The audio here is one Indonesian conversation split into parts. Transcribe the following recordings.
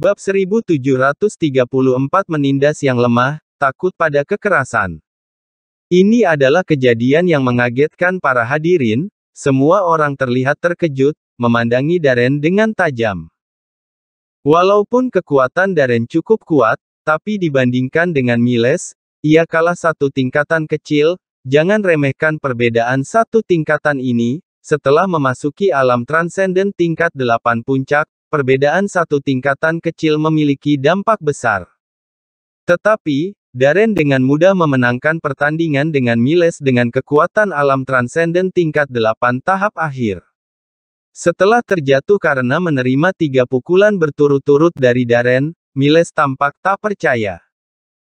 Bab 1734 Menindas yang lemah, takut pada kekerasan. Ini adalah kejadian yang mengagetkan para hadirin, semua orang terlihat terkejut, memandangi Daren dengan tajam. Walaupun kekuatan Daren cukup kuat, tapi dibandingkan dengan Miles, ia kalah satu tingkatan kecil, jangan remehkan perbedaan satu tingkatan ini, setelah memasuki alam transenden tingkat 8 puncak, perbedaan satu tingkatan kecil memiliki dampak besar. Tetapi, Darren dengan mudah memenangkan pertandingan dengan Miles dengan kekuatan alam transenden tingkat 8 tahap akhir. Setelah terjatuh karena menerima tiga pukulan berturut-turut dari Darren, Miles tampak tak percaya.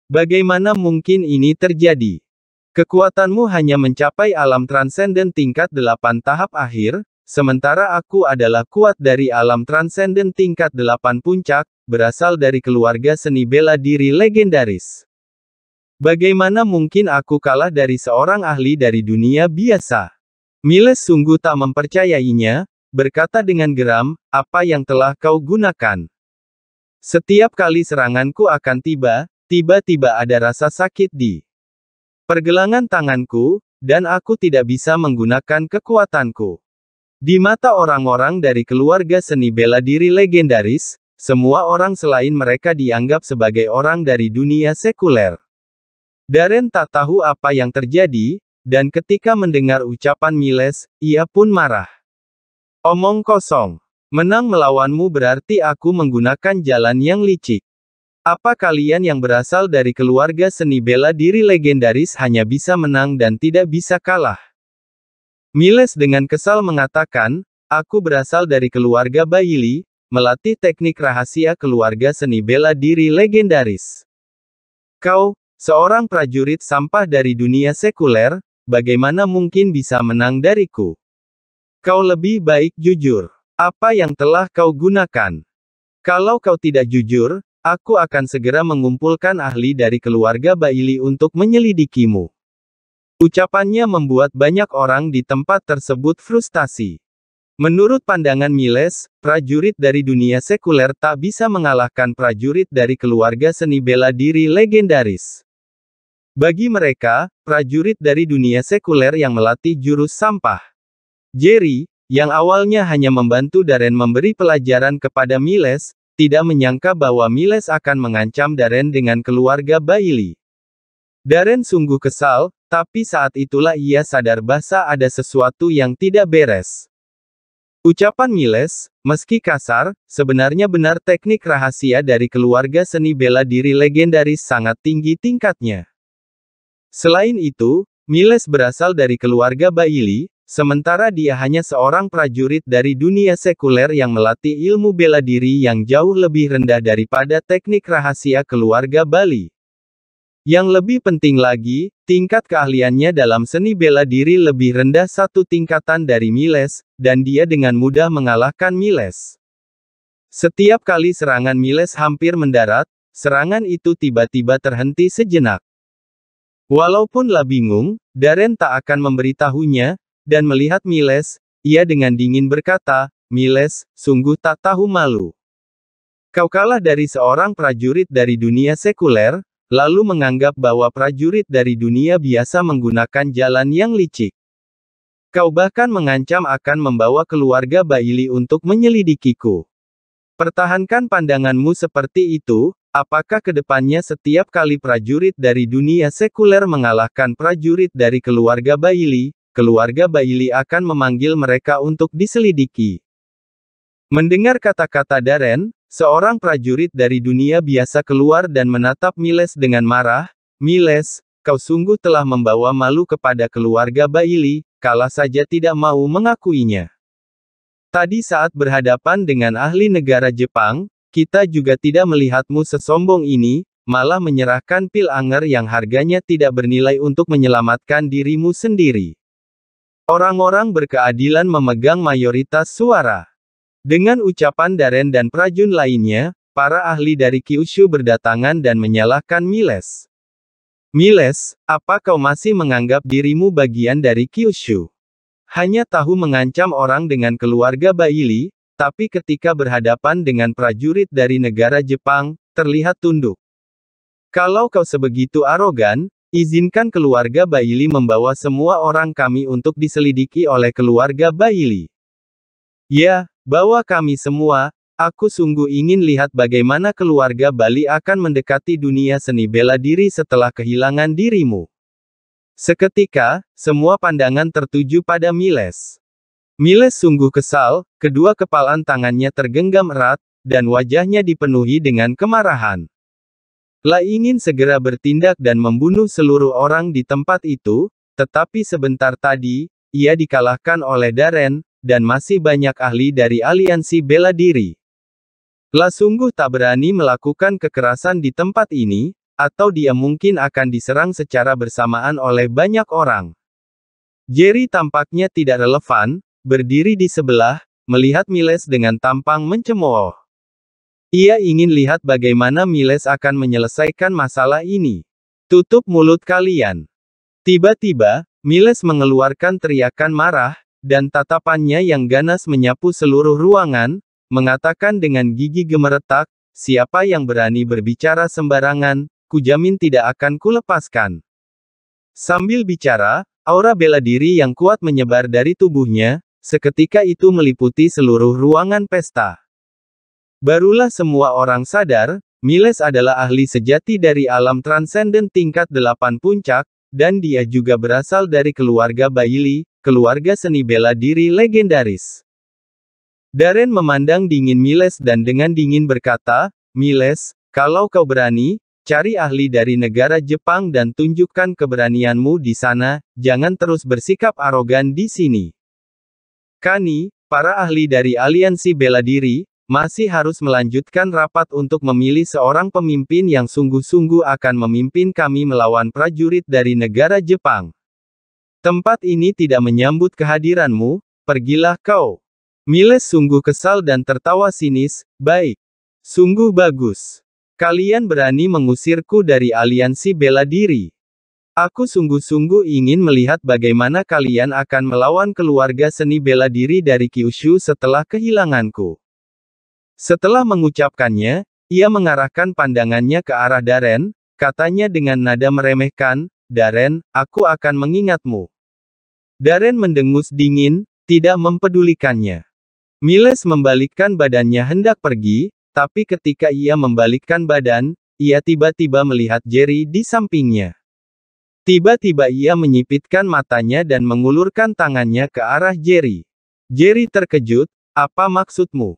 Bagaimana mungkin ini terjadi? Kekuatanmu hanya mencapai alam transenden tingkat 8 tahap akhir, Sementara aku adalah kuat dari alam transenden tingkat delapan puncak, berasal dari keluarga seni bela diri legendaris. Bagaimana mungkin aku kalah dari seorang ahli dari dunia biasa? Miles sungguh tak mempercayainya, berkata dengan geram, apa yang telah kau gunakan? Setiap kali seranganku akan tiba, tiba-tiba ada rasa sakit di pergelangan tanganku, dan aku tidak bisa menggunakan kekuatanku. Di mata orang-orang dari keluarga seni bela diri legendaris, semua orang selain mereka dianggap sebagai orang dari dunia sekuler. Darren tak tahu apa yang terjadi, dan ketika mendengar ucapan Miles, ia pun marah. Omong kosong. Menang melawanmu berarti aku menggunakan jalan yang licik. Apa kalian yang berasal dari keluarga seni bela diri legendaris hanya bisa menang dan tidak bisa kalah? Miles dengan kesal mengatakan, aku berasal dari keluarga Bayili, melatih teknik rahasia keluarga seni bela diri legendaris. Kau, seorang prajurit sampah dari dunia sekuler, bagaimana mungkin bisa menang dariku? Kau lebih baik jujur. Apa yang telah kau gunakan? Kalau kau tidak jujur, aku akan segera mengumpulkan ahli dari keluarga Baili untuk menyelidikimu. Ucapannya membuat banyak orang di tempat tersebut frustasi. Menurut pandangan Miles, prajurit dari dunia sekuler tak bisa mengalahkan prajurit dari keluarga seni bela diri legendaris. Bagi mereka, prajurit dari dunia sekuler yang melatih jurus sampah. Jerry, yang awalnya hanya membantu Darren memberi pelajaran kepada Miles, tidak menyangka bahwa Miles akan mengancam Darren dengan keluarga Bailey. Daren sungguh kesal, tapi saat itulah ia sadar bahasa ada sesuatu yang tidak beres. Ucapan Miles, meski kasar, sebenarnya benar teknik rahasia dari keluarga seni bela diri legendaris sangat tinggi tingkatnya. Selain itu, Miles berasal dari keluarga Baili, sementara dia hanya seorang prajurit dari dunia sekuler yang melatih ilmu bela diri yang jauh lebih rendah daripada teknik rahasia keluarga Bali. Yang lebih penting lagi, tingkat keahliannya dalam seni bela diri lebih rendah satu tingkatan dari Miles, dan dia dengan mudah mengalahkan Miles. Setiap kali serangan Miles hampir mendarat, serangan itu tiba-tiba terhenti sejenak. Walaupun La bingung, Darren tak akan memberitahunya, dan melihat Miles, ia dengan dingin berkata, Miles, sungguh tak tahu malu. Kau kalah dari seorang prajurit dari dunia sekuler, lalu menganggap bahwa prajurit dari dunia biasa menggunakan jalan yang licik. Kau bahkan mengancam akan membawa keluarga Baili untuk menyelidikiku. Pertahankan pandanganmu seperti itu, apakah kedepannya setiap kali prajurit dari dunia sekuler mengalahkan prajurit dari keluarga Baili, keluarga Baili akan memanggil mereka untuk diselidiki. Mendengar kata-kata Daren, Seorang prajurit dari dunia biasa keluar dan menatap Miles dengan marah, Miles, kau sungguh telah membawa malu kepada keluarga Baili, kala saja tidak mau mengakuinya. Tadi saat berhadapan dengan ahli negara Jepang, kita juga tidak melihatmu sesombong ini, malah menyerahkan pil anger yang harganya tidak bernilai untuk menyelamatkan dirimu sendiri. Orang-orang berkeadilan memegang mayoritas suara. Dengan ucapan Daren dan Prajun lainnya, para ahli dari Kyushu berdatangan dan menyalahkan Miles. Miles, apa kau masih menganggap dirimu bagian dari Kyushu? Hanya tahu mengancam orang dengan keluarga Baili, tapi ketika berhadapan dengan prajurit dari negara Jepang, terlihat tunduk. Kalau kau sebegitu arogan, izinkan keluarga Baili membawa semua orang kami untuk diselidiki oleh keluarga Baili. Ya, Bawa kami semua, aku sungguh ingin lihat bagaimana keluarga Bali akan mendekati dunia seni bela diri setelah kehilangan dirimu. Seketika, semua pandangan tertuju pada Miles. Miles sungguh kesal, kedua kepalan tangannya tergenggam erat, dan wajahnya dipenuhi dengan kemarahan. La ingin segera bertindak dan membunuh seluruh orang di tempat itu, tetapi sebentar tadi, ia dikalahkan oleh Darren dan masih banyak ahli dari aliansi bela diri. Lah sungguh tak berani melakukan kekerasan di tempat ini, atau dia mungkin akan diserang secara bersamaan oleh banyak orang. Jerry tampaknya tidak relevan, berdiri di sebelah, melihat Miles dengan tampang mencemooh. Ia ingin lihat bagaimana Miles akan menyelesaikan masalah ini. Tutup mulut kalian. Tiba-tiba, Miles mengeluarkan teriakan marah, dan tatapannya yang ganas menyapu seluruh ruangan, mengatakan dengan gigi gemeretak, siapa yang berani berbicara sembarangan, kujamin tidak akan kulepaskan. Sambil bicara, aura bela diri yang kuat menyebar dari tubuhnya, seketika itu meliputi seluruh ruangan pesta. Barulah semua orang sadar, Miles adalah ahli sejati dari alam transenden tingkat delapan puncak, dan dia juga berasal dari keluarga Bailey, keluarga seni bela diri legendaris. Darren memandang dingin Miles dan dengan dingin berkata, Miles, kalau kau berani, cari ahli dari negara Jepang dan tunjukkan keberanianmu di sana, jangan terus bersikap arogan di sini. Kani, para ahli dari aliansi bela diri, masih harus melanjutkan rapat untuk memilih seorang pemimpin yang sungguh-sungguh akan memimpin kami melawan prajurit dari negara Jepang. Tempat ini tidak menyambut kehadiranmu, pergilah kau. Miles sungguh kesal dan tertawa sinis, baik. Sungguh bagus. Kalian berani mengusirku dari aliansi bela diri. Aku sungguh-sungguh ingin melihat bagaimana kalian akan melawan keluarga seni bela diri dari Kyushu setelah kehilanganku. Setelah mengucapkannya, ia mengarahkan pandangannya ke arah Daren, katanya dengan nada meremehkan, Daren, aku akan mengingatmu. Daren mendengus dingin, tidak mempedulikannya. Miles membalikkan badannya hendak pergi, tapi ketika ia membalikkan badan, ia tiba-tiba melihat Jerry di sampingnya. Tiba-tiba ia menyipitkan matanya dan mengulurkan tangannya ke arah Jerry. Jerry terkejut, apa maksudmu?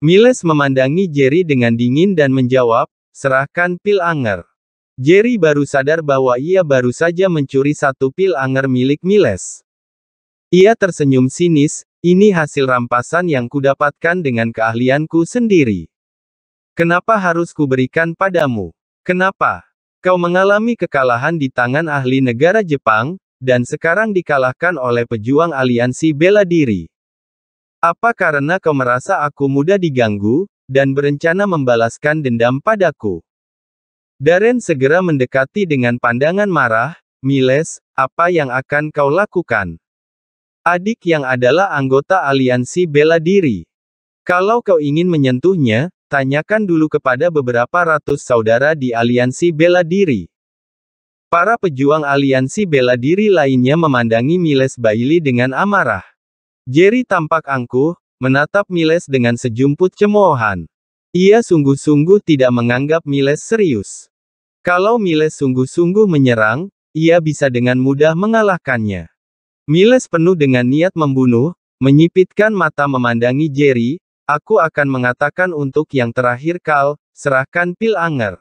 Miles memandangi Jerry dengan dingin dan menjawab, serahkan pil anger. Jerry baru sadar bahwa ia baru saja mencuri satu pil anger milik Miles. Ia tersenyum sinis, ini hasil rampasan yang kudapatkan dengan keahlianku sendiri. Kenapa harus kuberikan padamu? Kenapa? Kau mengalami kekalahan di tangan ahli negara Jepang, dan sekarang dikalahkan oleh pejuang aliansi bela diri. Apa karena kau merasa aku mudah diganggu, dan berencana membalaskan dendam padaku? Darren segera mendekati dengan pandangan marah, Miles, apa yang akan kau lakukan? Adik yang adalah anggota aliansi bela diri. Kalau kau ingin menyentuhnya, tanyakan dulu kepada beberapa ratus saudara di aliansi bela diri. Para pejuang aliansi bela diri lainnya memandangi Miles Bailey dengan amarah. Jerry tampak angkuh, menatap Miles dengan sejumput cemoohan. Ia sungguh-sungguh tidak menganggap Miles serius. Kalau Miles sungguh-sungguh menyerang, ia bisa dengan mudah mengalahkannya. Miles penuh dengan niat membunuh, menyipitkan mata memandangi Jerry, aku akan mengatakan untuk yang terakhir Kal, serahkan pil anger.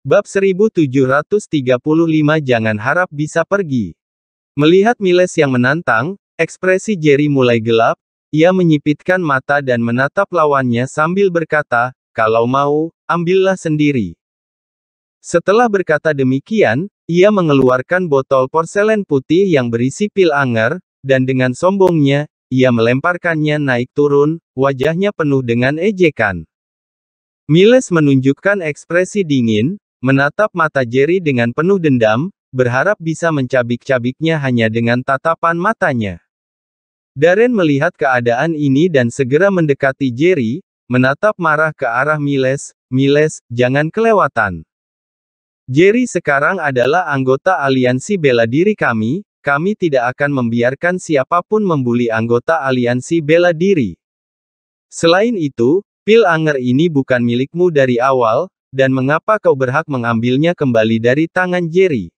Bab 1735 Jangan harap bisa pergi. Melihat Miles yang menantang, ekspresi Jerry mulai gelap, ia menyipitkan mata dan menatap lawannya sambil berkata, kalau mau, ambillah sendiri. Setelah berkata demikian, ia mengeluarkan botol porselen putih yang berisi pil anger, dan dengan sombongnya, ia melemparkannya naik turun, wajahnya penuh dengan ejekan. Miles menunjukkan ekspresi dingin, menatap mata Jerry dengan penuh dendam, berharap bisa mencabik-cabiknya hanya dengan tatapan matanya. Darren melihat keadaan ini dan segera mendekati Jerry, menatap marah ke arah Miles, Miles, jangan kelewatan. Jerry sekarang adalah anggota aliansi bela diri kami, kami tidak akan membiarkan siapapun membuli anggota aliansi bela diri. Selain itu, pil anger ini bukan milikmu dari awal, dan mengapa kau berhak mengambilnya kembali dari tangan Jerry?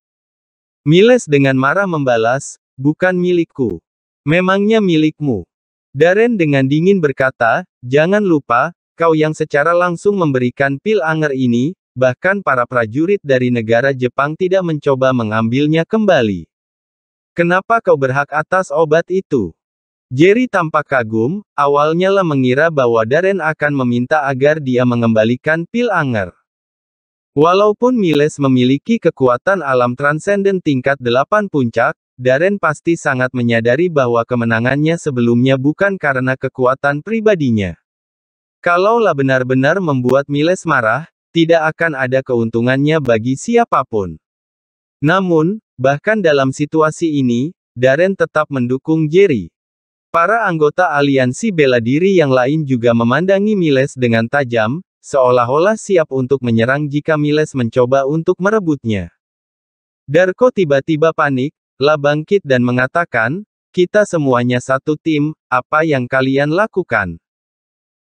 Miles dengan marah membalas, bukan milikku. Memangnya milikmu. Darren dengan dingin berkata, jangan lupa, kau yang secara langsung memberikan pil anger ini, Bahkan para prajurit dari negara Jepang tidak mencoba mengambilnya kembali. Kenapa kau berhak atas obat itu? Jerry tampak kagum, awalnya lah mengira bahwa Darren akan meminta agar dia mengembalikan pil anger. Walaupun Miles memiliki kekuatan alam transenden tingkat 8 puncak, Darren pasti sangat menyadari bahwa kemenangannya sebelumnya bukan karena kekuatan pribadinya. Kalaulah benar-benar membuat Miles marah, tidak akan ada keuntungannya bagi siapapun. Namun, bahkan dalam situasi ini, Darren tetap mendukung Jerry. Para anggota aliansi bela diri yang lain juga memandangi Miles dengan tajam, seolah-olah siap untuk menyerang jika Miles mencoba untuk merebutnya. Darko tiba-tiba panik, lah bangkit dan mengatakan, kita semuanya satu tim, apa yang kalian lakukan?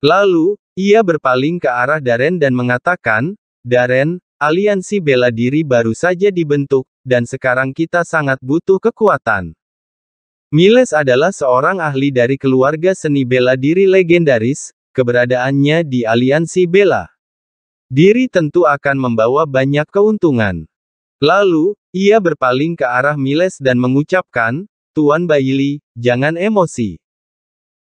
Lalu, ia berpaling ke arah Daren dan mengatakan, Daren, aliansi bela diri baru saja dibentuk, dan sekarang kita sangat butuh kekuatan. Miles adalah seorang ahli dari keluarga seni bela diri legendaris, keberadaannya di aliansi bela diri tentu akan membawa banyak keuntungan. Lalu, ia berpaling ke arah Miles dan mengucapkan, Tuan Bailey, jangan emosi.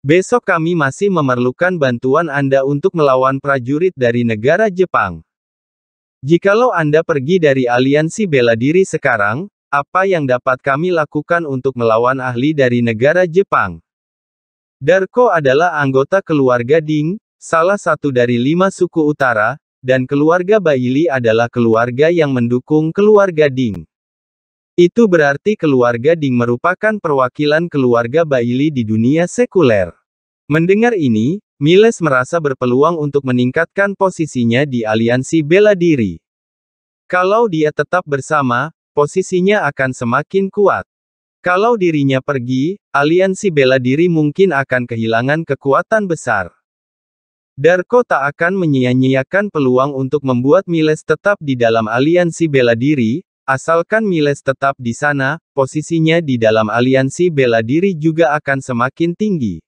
Besok kami masih memerlukan bantuan Anda untuk melawan prajurit dari negara Jepang. Jikalau Anda pergi dari aliansi bela diri sekarang, apa yang dapat kami lakukan untuk melawan ahli dari negara Jepang? Darko adalah anggota keluarga Ding, salah satu dari lima suku utara, dan keluarga Baili adalah keluarga yang mendukung keluarga Ding. Itu berarti keluarga Ding merupakan perwakilan keluarga Baili di dunia sekuler. Mendengar ini, Miles merasa berpeluang untuk meningkatkan posisinya di aliansi bela diri. Kalau dia tetap bersama, posisinya akan semakin kuat. Kalau dirinya pergi, aliansi bela diri mungkin akan kehilangan kekuatan besar. Darko tak akan menyia-nyiakan peluang untuk membuat Miles tetap di dalam aliansi bela diri, Asalkan Miles tetap di sana, posisinya di dalam aliansi bela diri juga akan semakin tinggi.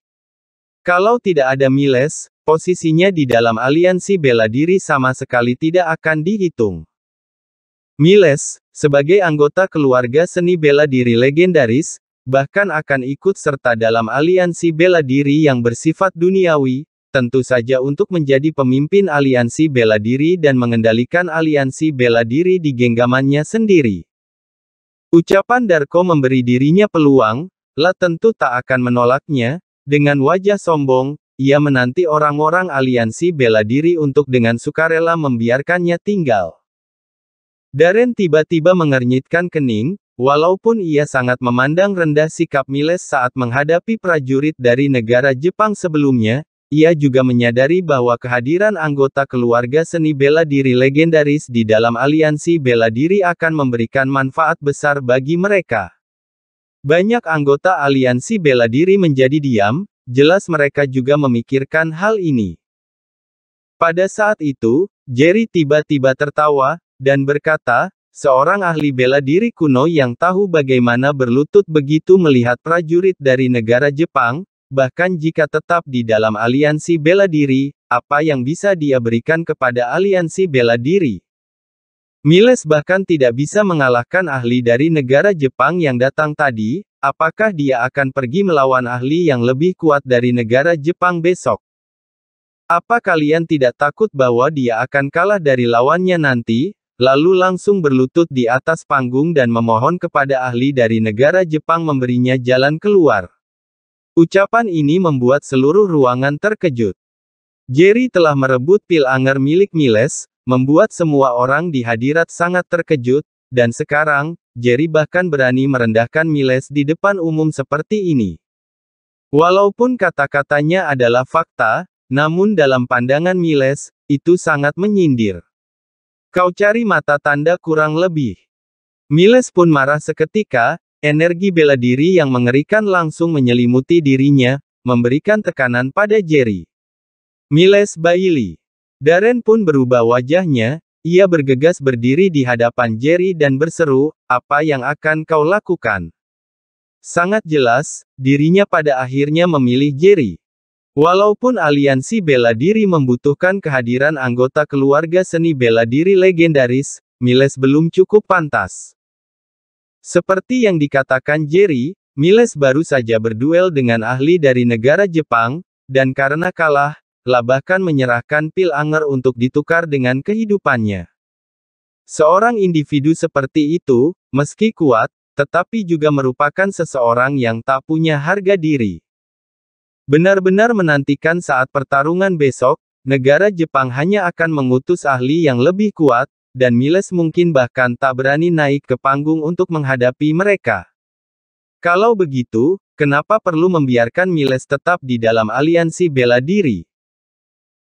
Kalau tidak ada Miles, posisinya di dalam aliansi bela diri sama sekali tidak akan dihitung. Miles, sebagai anggota keluarga seni bela diri legendaris, bahkan akan ikut serta dalam aliansi bela diri yang bersifat duniawi, tentu saja untuk menjadi pemimpin aliansi bela diri dan mengendalikan aliansi bela diri di genggamannya sendiri. Ucapan Darko memberi dirinya peluang, La tentu tak akan menolaknya, dengan wajah sombong, ia menanti orang-orang aliansi bela diri untuk dengan sukarela membiarkannya tinggal. Darren tiba-tiba mengernyitkan kening, walaupun ia sangat memandang rendah sikap Miles saat menghadapi prajurit dari negara Jepang sebelumnya, ia juga menyadari bahwa kehadiran anggota keluarga seni bela diri legendaris di dalam aliansi bela diri akan memberikan manfaat besar bagi mereka. Banyak anggota aliansi bela diri menjadi diam, jelas mereka juga memikirkan hal ini. Pada saat itu, Jerry tiba-tiba tertawa, dan berkata, Seorang ahli bela diri kuno yang tahu bagaimana berlutut begitu melihat prajurit dari negara Jepang, Bahkan jika tetap di dalam aliansi bela diri, apa yang bisa dia berikan kepada aliansi bela diri? Miles bahkan tidak bisa mengalahkan ahli dari negara Jepang yang datang tadi, apakah dia akan pergi melawan ahli yang lebih kuat dari negara Jepang besok? Apa kalian tidak takut bahwa dia akan kalah dari lawannya nanti, lalu langsung berlutut di atas panggung dan memohon kepada ahli dari negara Jepang memberinya jalan keluar? Ucapan ini membuat seluruh ruangan terkejut. Jerry telah merebut pil anger milik Miles, membuat semua orang di hadirat sangat terkejut, dan sekarang, Jerry bahkan berani merendahkan Miles di depan umum seperti ini. Walaupun kata-katanya adalah fakta, namun dalam pandangan Miles, itu sangat menyindir. Kau cari mata tanda kurang lebih. Miles pun marah seketika, Energi bela diri yang mengerikan langsung menyelimuti dirinya, memberikan tekanan pada Jerry. Miles Bailey. Darren pun berubah wajahnya, ia bergegas berdiri di hadapan Jerry dan berseru, apa yang akan kau lakukan? Sangat jelas, dirinya pada akhirnya memilih Jerry. Walaupun aliansi bela diri membutuhkan kehadiran anggota keluarga seni bela diri legendaris, Miles belum cukup pantas. Seperti yang dikatakan Jerry, Miles baru saja berduel dengan ahli dari negara Jepang, dan karena kalah, La bahkan menyerahkan pil anger untuk ditukar dengan kehidupannya. Seorang individu seperti itu, meski kuat, tetapi juga merupakan seseorang yang tak punya harga diri. Benar-benar menantikan saat pertarungan besok, negara Jepang hanya akan mengutus ahli yang lebih kuat, dan Miles mungkin bahkan tak berani naik ke panggung untuk menghadapi mereka. Kalau begitu, kenapa perlu membiarkan Miles tetap di dalam aliansi bela diri?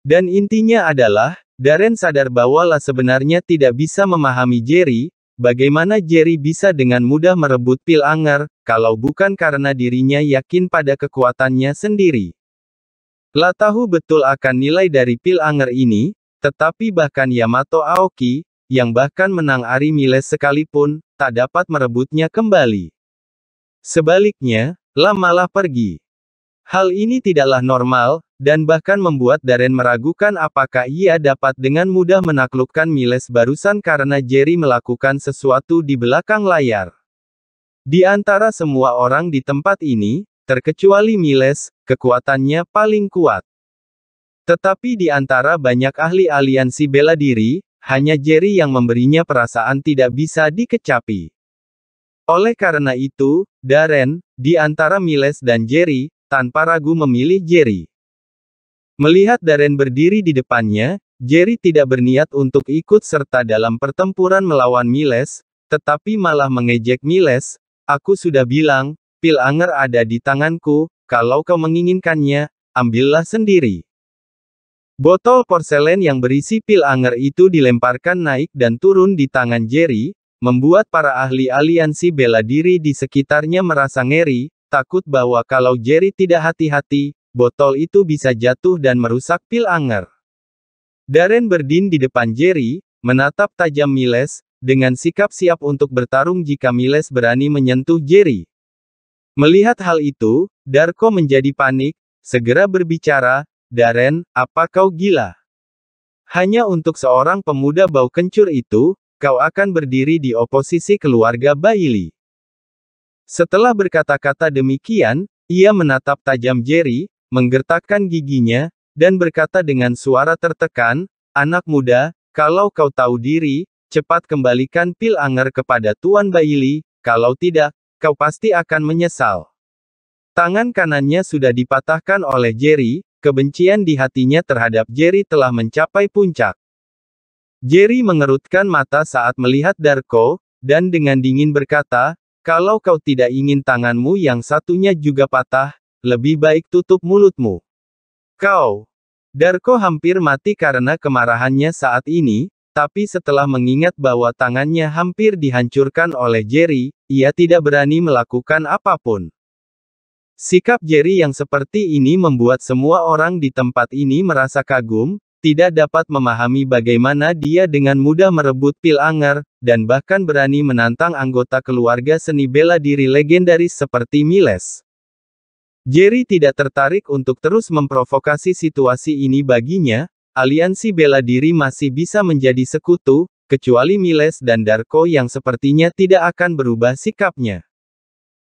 Dan intinya adalah, Darren sadar bahwa La sebenarnya tidak bisa memahami Jerry, bagaimana Jerry bisa dengan mudah merebut pil Anger, kalau bukan karena dirinya yakin pada kekuatannya sendiri. La tahu betul akan nilai dari pil Anger ini, tetapi bahkan Yamato Aoki, yang bahkan menang Ari Miles sekalipun, tak dapat merebutnya kembali. Sebaliknya, Lam malah pergi. Hal ini tidaklah normal, dan bahkan membuat Darren meragukan apakah ia dapat dengan mudah menaklukkan Miles barusan karena Jerry melakukan sesuatu di belakang layar. Di antara semua orang di tempat ini, terkecuali Miles, kekuatannya paling kuat. Tetapi di antara banyak ahli aliansi bela diri, hanya Jerry yang memberinya perasaan tidak bisa dikecapi. Oleh karena itu, Darren, di antara Miles dan Jerry, tanpa ragu memilih Jerry. Melihat Darren berdiri di depannya, Jerry tidak berniat untuk ikut serta dalam pertempuran melawan Miles, tetapi malah mengejek Miles, aku sudah bilang, pil anger ada di tanganku, kalau kau menginginkannya, ambillah sendiri. Botol porselen yang berisi pil anger itu dilemparkan naik dan turun di tangan Jerry, membuat para ahli aliansi bela diri di sekitarnya merasa ngeri, takut bahwa kalau Jerry tidak hati-hati, botol itu bisa jatuh dan merusak pil anger. Darren berdin di depan Jerry, menatap tajam Miles, dengan sikap siap untuk bertarung jika Miles berani menyentuh Jerry. Melihat hal itu, Darko menjadi panik, segera berbicara, Daren, apa kau gila? Hanya untuk seorang pemuda bau kencur itu, kau akan berdiri di oposisi keluarga Bailey. Setelah berkata-kata demikian, ia menatap tajam Jerry, menggertakkan giginya, dan berkata dengan suara tertekan, Anak muda, kalau kau tahu diri, cepat kembalikan pil anger kepada Tuan Bailey, kalau tidak, kau pasti akan menyesal. Tangan kanannya sudah dipatahkan oleh Jerry, Kebencian di hatinya terhadap Jerry telah mencapai puncak. Jerry mengerutkan mata saat melihat Darko, dan dengan dingin berkata, kalau kau tidak ingin tanganmu yang satunya juga patah, lebih baik tutup mulutmu. Kau. Darko hampir mati karena kemarahannya saat ini, tapi setelah mengingat bahwa tangannya hampir dihancurkan oleh Jerry, ia tidak berani melakukan apapun. Sikap Jerry yang seperti ini membuat semua orang di tempat ini merasa kagum, tidak dapat memahami bagaimana dia dengan mudah merebut pil anger, dan bahkan berani menantang anggota keluarga seni bela diri legendaris seperti Miles. Jerry tidak tertarik untuk terus memprovokasi situasi ini baginya, aliansi bela diri masih bisa menjadi sekutu, kecuali Miles dan Darko yang sepertinya tidak akan berubah sikapnya.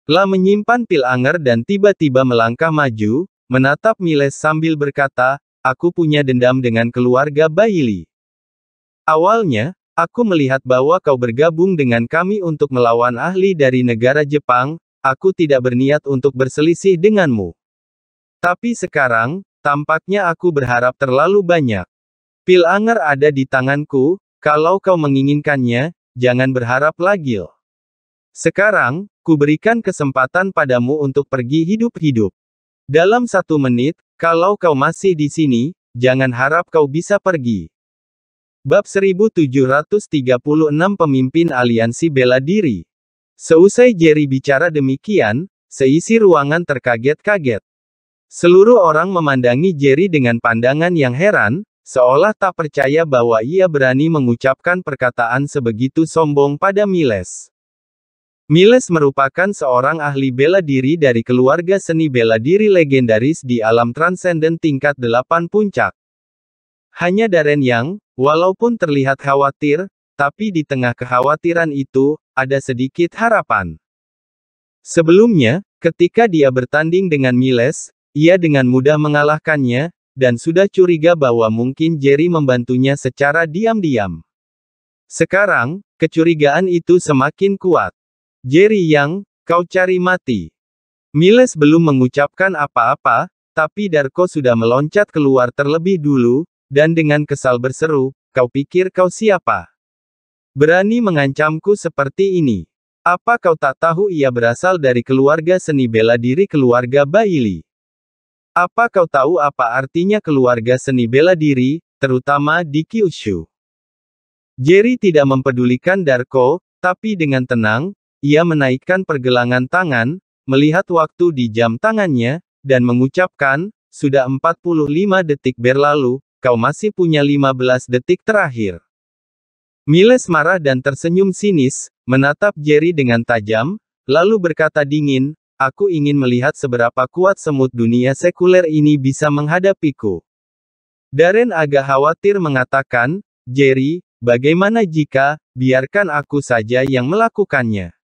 Lah menyimpan pil anger dan tiba-tiba melangkah maju, menatap Miles sambil berkata, aku punya dendam dengan keluarga Bailey. Awalnya, aku melihat bahwa kau bergabung dengan kami untuk melawan ahli dari negara Jepang, aku tidak berniat untuk berselisih denganmu. Tapi sekarang, tampaknya aku berharap terlalu banyak. Pil anger ada di tanganku, kalau kau menginginkannya, jangan berharap lagi. Sekarang, kuberikan kesempatan padamu untuk pergi hidup-hidup. Dalam satu menit, kalau kau masih di sini, jangan harap kau bisa pergi. Bab 1736 Pemimpin Aliansi Bela Diri Seusai Jerry bicara demikian, seisi ruangan terkaget-kaget. Seluruh orang memandangi Jerry dengan pandangan yang heran, seolah tak percaya bahwa ia berani mengucapkan perkataan sebegitu sombong pada Miles. Miles merupakan seorang ahli bela diri dari keluarga seni bela diri legendaris di alam transenden tingkat 8 puncak. Hanya Darren Yang, walaupun terlihat khawatir, tapi di tengah kekhawatiran itu, ada sedikit harapan. Sebelumnya, ketika dia bertanding dengan Miles, ia dengan mudah mengalahkannya, dan sudah curiga bahwa mungkin Jerry membantunya secara diam-diam. Sekarang, kecurigaan itu semakin kuat. Jerry Yang, kau cari mati. Miles belum mengucapkan apa-apa, tapi Darko sudah meloncat keluar terlebih dulu, dan dengan kesal berseru, kau pikir kau siapa? Berani mengancamku seperti ini. Apa kau tak tahu ia berasal dari keluarga seni bela diri keluarga Baili? Apa kau tahu apa artinya keluarga seni bela diri, terutama di Kyushu? Jerry tidak mempedulikan Darko, tapi dengan tenang, ia menaikkan pergelangan tangan, melihat waktu di jam tangannya, dan mengucapkan, sudah 45 detik berlalu, kau masih punya 15 detik terakhir. Miles marah dan tersenyum sinis, menatap Jerry dengan tajam, lalu berkata dingin, aku ingin melihat seberapa kuat semut dunia sekuler ini bisa menghadapiku. Darren agak khawatir mengatakan, Jerry, bagaimana jika, biarkan aku saja yang melakukannya.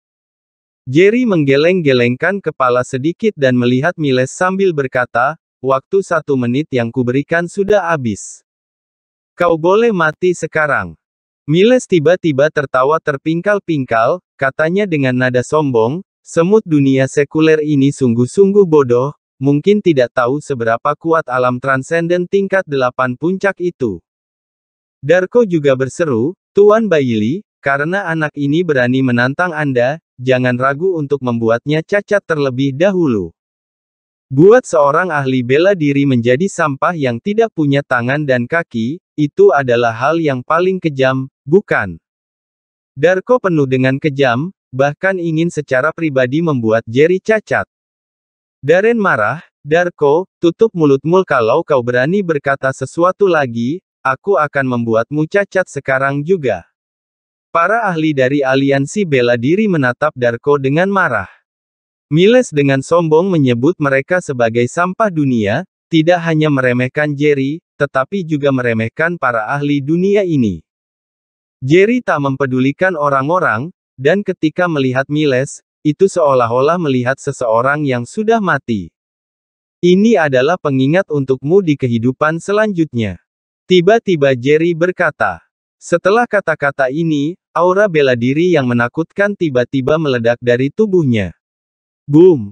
Jerry menggeleng-gelengkan kepala sedikit dan melihat Miles sambil berkata, waktu satu menit yang kuberikan sudah habis. Kau boleh mati sekarang. Miles tiba-tiba tertawa terpingkal-pingkal, katanya dengan nada sombong, semut dunia sekuler ini sungguh-sungguh bodoh, mungkin tidak tahu seberapa kuat alam transenden tingkat delapan puncak itu. Darko juga berseru, Tuan Bailey, karena anak ini berani menantang Anda, jangan ragu untuk membuatnya cacat terlebih dahulu. Buat seorang ahli bela diri menjadi sampah yang tidak punya tangan dan kaki, itu adalah hal yang paling kejam, bukan? Darko penuh dengan kejam, bahkan ingin secara pribadi membuat Jerry cacat. Darren marah, Darko, tutup mulutmu kalau kau berani berkata sesuatu lagi, aku akan membuatmu cacat sekarang juga. Para ahli dari aliansi bela diri menatap Darko dengan marah. Miles dengan sombong menyebut mereka sebagai sampah dunia, tidak hanya meremehkan Jerry, tetapi juga meremehkan para ahli dunia ini. Jerry tak mempedulikan orang-orang, dan ketika melihat Miles, itu seolah-olah melihat seseorang yang sudah mati. Ini adalah pengingat untukmu di kehidupan selanjutnya. Tiba-tiba Jerry berkata, setelah kata-kata ini, Aura bela diri yang menakutkan tiba-tiba meledak dari tubuhnya. Boom!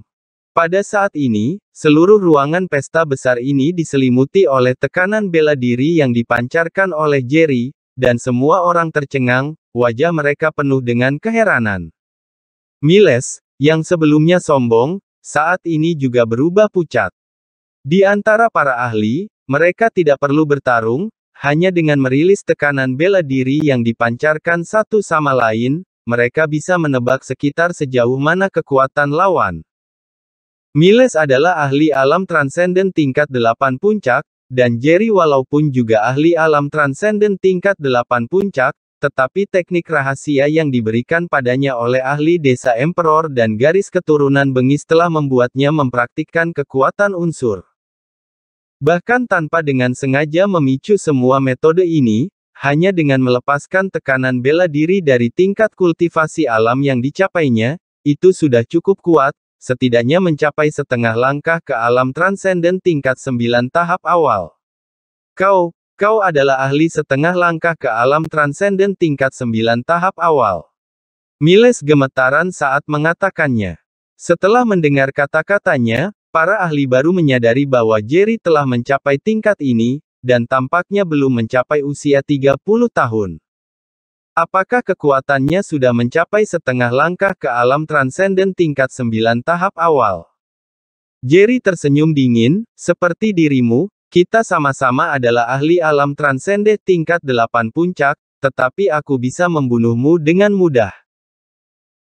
Pada saat ini, seluruh ruangan pesta besar ini diselimuti oleh tekanan bela diri yang dipancarkan oleh Jerry, dan semua orang tercengang, wajah mereka penuh dengan keheranan. Miles, yang sebelumnya sombong, saat ini juga berubah pucat. Di antara para ahli, mereka tidak perlu bertarung, hanya dengan merilis tekanan bela diri yang dipancarkan satu sama lain, mereka bisa menebak sekitar sejauh mana kekuatan lawan. Miles adalah ahli alam transenden tingkat 8 puncak, dan Jerry walaupun juga ahli alam transenden tingkat 8 puncak, tetapi teknik rahasia yang diberikan padanya oleh ahli desa emperor dan garis keturunan bengis telah membuatnya mempraktikkan kekuatan unsur. Bahkan tanpa dengan sengaja memicu semua metode ini, hanya dengan melepaskan tekanan bela diri dari tingkat kultivasi alam yang dicapainya, itu sudah cukup kuat, setidaknya mencapai setengah langkah ke alam transenden tingkat 9 tahap awal. Kau, kau adalah ahli setengah langkah ke alam transenden tingkat 9 tahap awal. Miles gemetaran saat mengatakannya. Setelah mendengar kata-katanya, Para ahli baru menyadari bahwa Jerry telah mencapai tingkat ini, dan tampaknya belum mencapai usia 30 tahun. Apakah kekuatannya sudah mencapai setengah langkah ke alam transenden tingkat 9 tahap awal? Jerry tersenyum dingin, seperti dirimu, kita sama-sama adalah ahli alam transenden tingkat 8 puncak, tetapi aku bisa membunuhmu dengan mudah.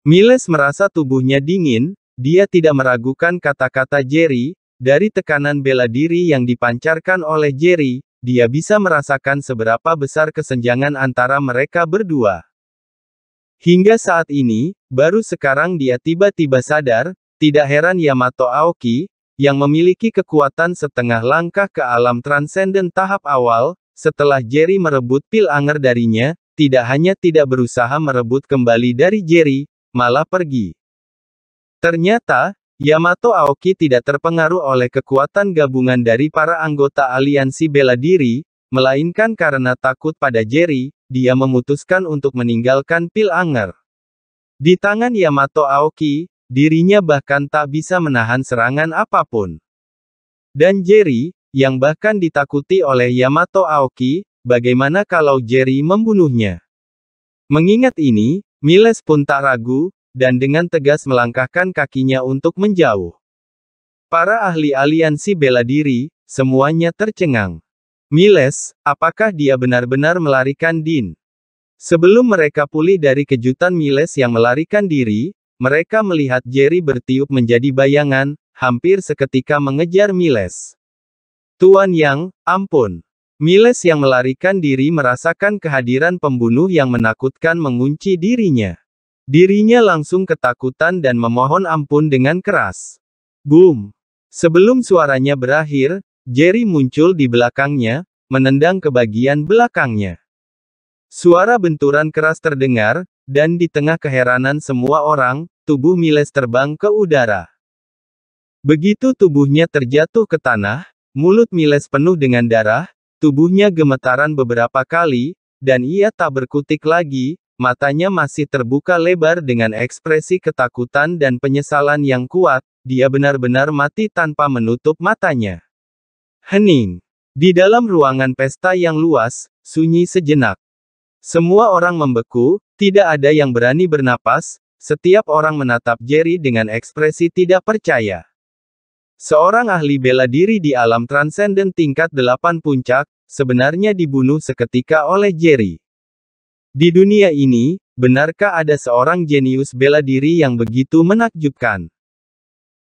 Miles merasa tubuhnya dingin, dia tidak meragukan kata-kata Jerry, dari tekanan bela diri yang dipancarkan oleh Jerry, dia bisa merasakan seberapa besar kesenjangan antara mereka berdua. Hingga saat ini, baru sekarang dia tiba-tiba sadar, tidak heran Yamato Aoki, yang memiliki kekuatan setengah langkah ke alam transenden tahap awal, setelah Jerry merebut pil anger darinya, tidak hanya tidak berusaha merebut kembali dari Jerry, malah pergi. Ternyata, Yamato Aoki tidak terpengaruh oleh kekuatan gabungan dari para anggota aliansi bela diri, melainkan karena takut pada Jerry, dia memutuskan untuk meninggalkan pil anger. Di tangan Yamato Aoki, dirinya bahkan tak bisa menahan serangan apapun. Dan Jerry, yang bahkan ditakuti oleh Yamato Aoki, bagaimana kalau Jerry membunuhnya? Mengingat ini, Miles pun tak ragu, dan dengan tegas melangkahkan kakinya untuk menjauh. Para ahli aliansi bela diri, semuanya tercengang. Miles, apakah dia benar-benar melarikan Din? Sebelum mereka pulih dari kejutan Miles yang melarikan diri, mereka melihat Jerry bertiup menjadi bayangan, hampir seketika mengejar Miles. Tuan Yang, ampun. Miles yang melarikan diri merasakan kehadiran pembunuh yang menakutkan mengunci dirinya. Dirinya langsung ketakutan dan memohon ampun dengan keras. Boom! Sebelum suaranya berakhir, Jerry muncul di belakangnya, menendang ke bagian belakangnya. Suara benturan keras terdengar, dan di tengah keheranan semua orang, tubuh Miles terbang ke udara. Begitu tubuhnya terjatuh ke tanah, mulut Miles penuh dengan darah, tubuhnya gemetaran beberapa kali, dan ia tak berkutik lagi, Matanya masih terbuka lebar dengan ekspresi ketakutan dan penyesalan yang kuat, dia benar-benar mati tanpa menutup matanya. Hening. Di dalam ruangan pesta yang luas, sunyi sejenak. Semua orang membeku, tidak ada yang berani bernapas, setiap orang menatap Jerry dengan ekspresi tidak percaya. Seorang ahli bela diri di alam transenden tingkat 8 puncak, sebenarnya dibunuh seketika oleh Jerry. Di dunia ini, benarkah ada seorang jenius bela diri yang begitu menakjubkan?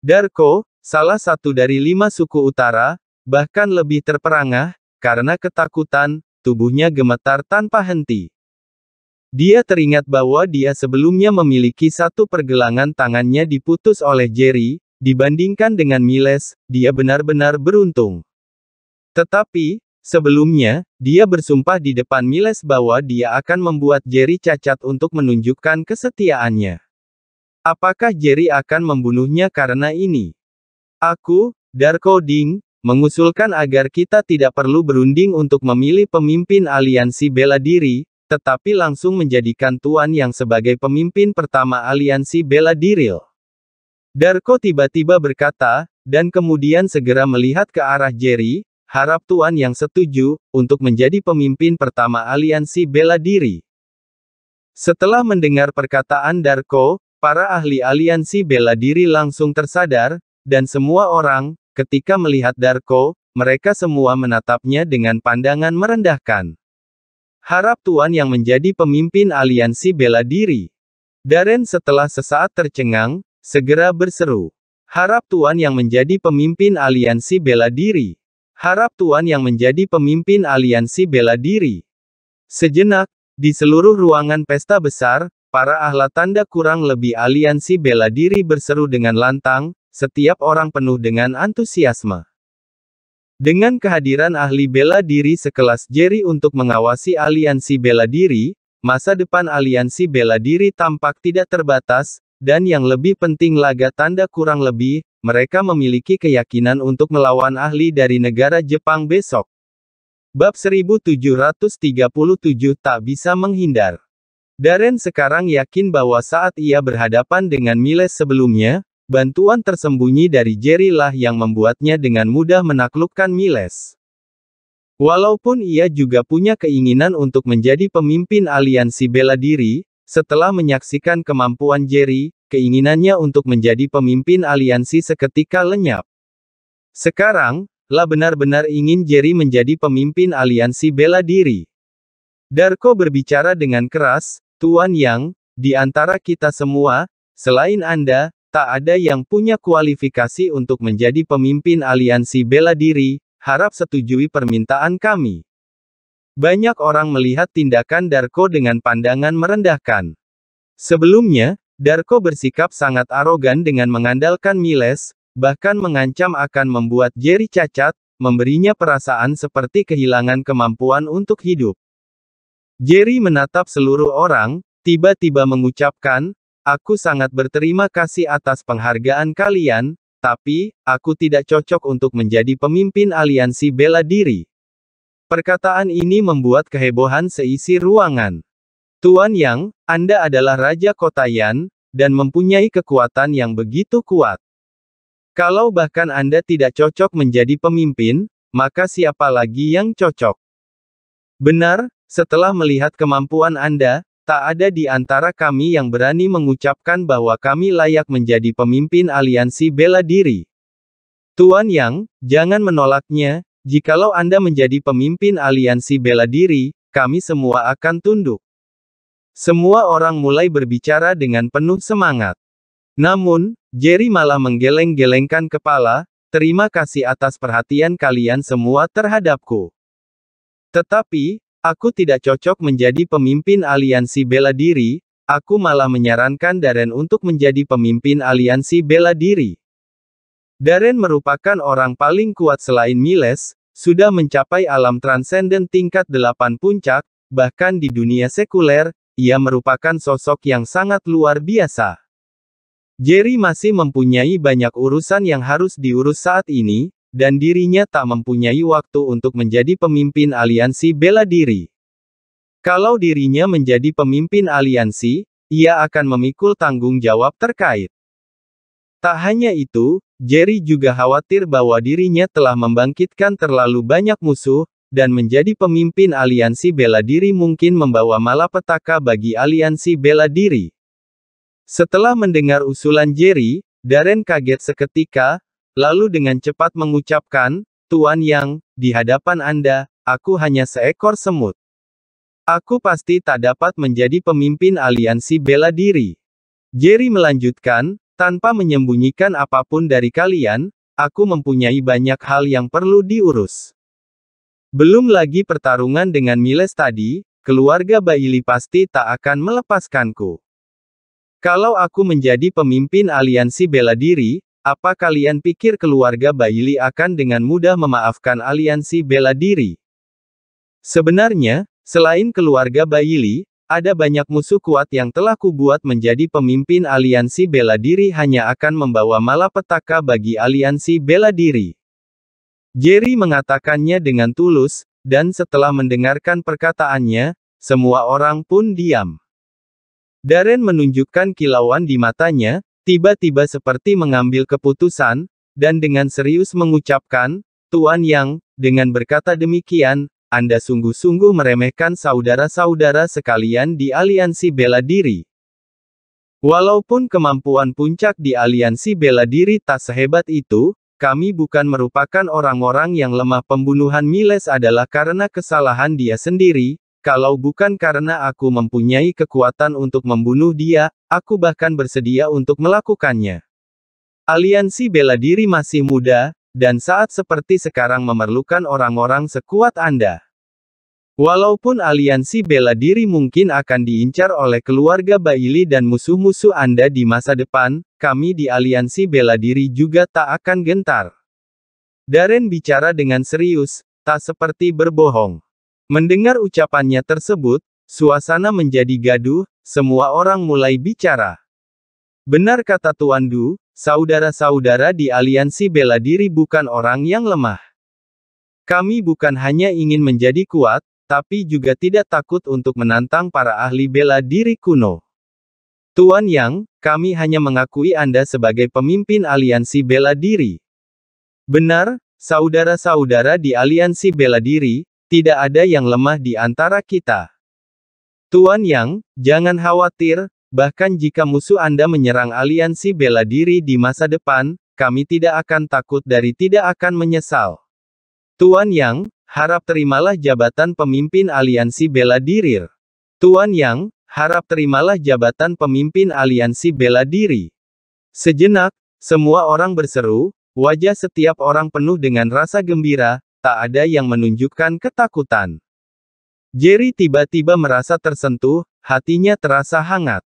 Darko, salah satu dari lima suku utara, bahkan lebih terperangah, karena ketakutan, tubuhnya gemetar tanpa henti. Dia teringat bahwa dia sebelumnya memiliki satu pergelangan tangannya diputus oleh Jerry, dibandingkan dengan Miles, dia benar-benar beruntung. Tetapi, Sebelumnya, dia bersumpah di depan Miles bahwa dia akan membuat Jerry cacat untuk menunjukkan kesetiaannya. Apakah Jerry akan membunuhnya karena ini? Aku, Darko Ding, mengusulkan agar kita tidak perlu berunding untuk memilih pemimpin aliansi bela diri, tetapi langsung menjadikan Tuan yang sebagai pemimpin pertama aliansi bela diri. Darko tiba-tiba berkata, dan kemudian segera melihat ke arah Jerry, Harap Tuan yang setuju, untuk menjadi pemimpin pertama aliansi bela diri. Setelah mendengar perkataan Darko, para ahli aliansi bela diri langsung tersadar, dan semua orang, ketika melihat Darko, mereka semua menatapnya dengan pandangan merendahkan. Harap Tuan yang menjadi pemimpin aliansi bela diri. Darren setelah sesaat tercengang, segera berseru. Harap Tuan yang menjadi pemimpin aliansi bela diri. Harap Tuan yang menjadi pemimpin aliansi bela diri. Sejenak, di seluruh ruangan pesta besar, para ahla tanda kurang lebih aliansi bela diri berseru dengan lantang, setiap orang penuh dengan antusiasme. Dengan kehadiran ahli bela diri sekelas Jerry untuk mengawasi aliansi bela diri, masa depan aliansi bela diri tampak tidak terbatas, dan yang lebih penting laga tanda kurang lebih, mereka memiliki keyakinan untuk melawan ahli dari negara Jepang besok. Bab 1737 tak bisa menghindar. Darren sekarang yakin bahwa saat ia berhadapan dengan Miles sebelumnya, bantuan tersembunyi dari Jerry lah yang membuatnya dengan mudah menaklukkan Miles. Walaupun ia juga punya keinginan untuk menjadi pemimpin aliansi bela diri, setelah menyaksikan kemampuan Jerry, keinginannya untuk menjadi pemimpin aliansi seketika lenyap. Sekarang, La benar-benar ingin Jerry menjadi pemimpin aliansi bela diri. Darko berbicara dengan keras, Tuan Yang, di antara kita semua, selain Anda, tak ada yang punya kualifikasi untuk menjadi pemimpin aliansi bela diri, harap setujui permintaan kami. Banyak orang melihat tindakan Darko dengan pandangan merendahkan. Sebelumnya, Darko bersikap sangat arogan dengan mengandalkan Miles, bahkan mengancam akan membuat Jerry cacat, memberinya perasaan seperti kehilangan kemampuan untuk hidup. Jerry menatap seluruh orang, tiba-tiba mengucapkan, Aku sangat berterima kasih atas penghargaan kalian, tapi, aku tidak cocok untuk menjadi pemimpin aliansi bela diri. Perkataan ini membuat kehebohan seisi ruangan. Tuan Yang, Anda adalah Raja Kota Yan, dan mempunyai kekuatan yang begitu kuat. Kalau bahkan Anda tidak cocok menjadi pemimpin, maka siapa lagi yang cocok? Benar, setelah melihat kemampuan Anda, tak ada di antara kami yang berani mengucapkan bahwa kami layak menjadi pemimpin aliansi bela diri. Tuan Yang, jangan menolaknya, Jikalau Anda menjadi pemimpin aliansi bela diri, kami semua akan tunduk. Semua orang mulai berbicara dengan penuh semangat. Namun, Jerry malah menggeleng-gelengkan kepala, terima kasih atas perhatian kalian semua terhadapku. Tetapi, aku tidak cocok menjadi pemimpin aliansi bela diri, aku malah menyarankan Darren untuk menjadi pemimpin aliansi bela diri. Daren merupakan orang paling kuat selain Miles, sudah mencapai alam transenden tingkat delapan puncak, bahkan di dunia sekuler, ia merupakan sosok yang sangat luar biasa. Jerry masih mempunyai banyak urusan yang harus diurus saat ini, dan dirinya tak mempunyai waktu untuk menjadi pemimpin aliansi bela diri. Kalau dirinya menjadi pemimpin aliansi, ia akan memikul tanggung jawab terkait. Tak hanya itu, Jerry juga khawatir bahwa dirinya telah membangkitkan terlalu banyak musuh, dan menjadi pemimpin aliansi bela diri mungkin membawa malapetaka bagi aliansi bela diri. Setelah mendengar usulan Jerry, Darren kaget seketika, lalu dengan cepat mengucapkan, Tuan Yang, di hadapan Anda, aku hanya seekor semut. Aku pasti tak dapat menjadi pemimpin aliansi bela diri. Jerry melanjutkan, tanpa menyembunyikan apapun dari kalian, aku mempunyai banyak hal yang perlu diurus. Belum lagi pertarungan dengan Miles tadi, keluarga Baili pasti tak akan melepaskanku. Kalau aku menjadi pemimpin aliansi bela diri, apa kalian pikir keluarga Baili akan dengan mudah memaafkan aliansi bela diri? Sebenarnya, selain keluarga Baili, ada banyak musuh kuat yang telah kubuat menjadi pemimpin aliansi bela diri hanya akan membawa malapetaka bagi aliansi bela diri. Jerry mengatakannya dengan tulus, dan setelah mendengarkan perkataannya, semua orang pun diam. Darren menunjukkan kilauan di matanya, tiba-tiba seperti mengambil keputusan, dan dengan serius mengucapkan, Tuan Yang, dengan berkata demikian, anda sungguh-sungguh meremehkan saudara-saudara sekalian di aliansi bela diri. Walaupun kemampuan puncak di aliansi bela diri tak sehebat itu, kami bukan merupakan orang-orang yang lemah pembunuhan Miles adalah karena kesalahan dia sendiri, kalau bukan karena aku mempunyai kekuatan untuk membunuh dia, aku bahkan bersedia untuk melakukannya. Aliansi bela diri masih muda, dan saat seperti sekarang memerlukan orang-orang sekuat Anda. Walaupun aliansi bela diri mungkin akan diincar oleh keluarga Baili dan musuh-musuh Anda di masa depan, kami di aliansi bela diri juga tak akan gentar. Darren bicara dengan serius, tak seperti berbohong. Mendengar ucapannya tersebut, suasana menjadi gaduh, semua orang mulai bicara. Benar kata Tuan Du, saudara-saudara di aliansi bela diri bukan orang yang lemah. Kami bukan hanya ingin menjadi kuat, tapi juga tidak takut untuk menantang para ahli bela diri kuno. Tuan Yang, kami hanya mengakui Anda sebagai pemimpin aliansi bela diri. Benar, saudara-saudara di aliansi bela diri, tidak ada yang lemah di antara kita. Tuan Yang, jangan khawatir, Bahkan jika musuh Anda menyerang aliansi bela diri di masa depan, kami tidak akan takut dari tidak akan menyesal. Tuan Yang, harap terimalah jabatan pemimpin aliansi bela diri. Tuan Yang, harap terimalah jabatan pemimpin aliansi bela diri. Sejenak, semua orang berseru, wajah setiap orang penuh dengan rasa gembira, tak ada yang menunjukkan ketakutan. Jerry tiba-tiba merasa tersentuh, hatinya terasa hangat.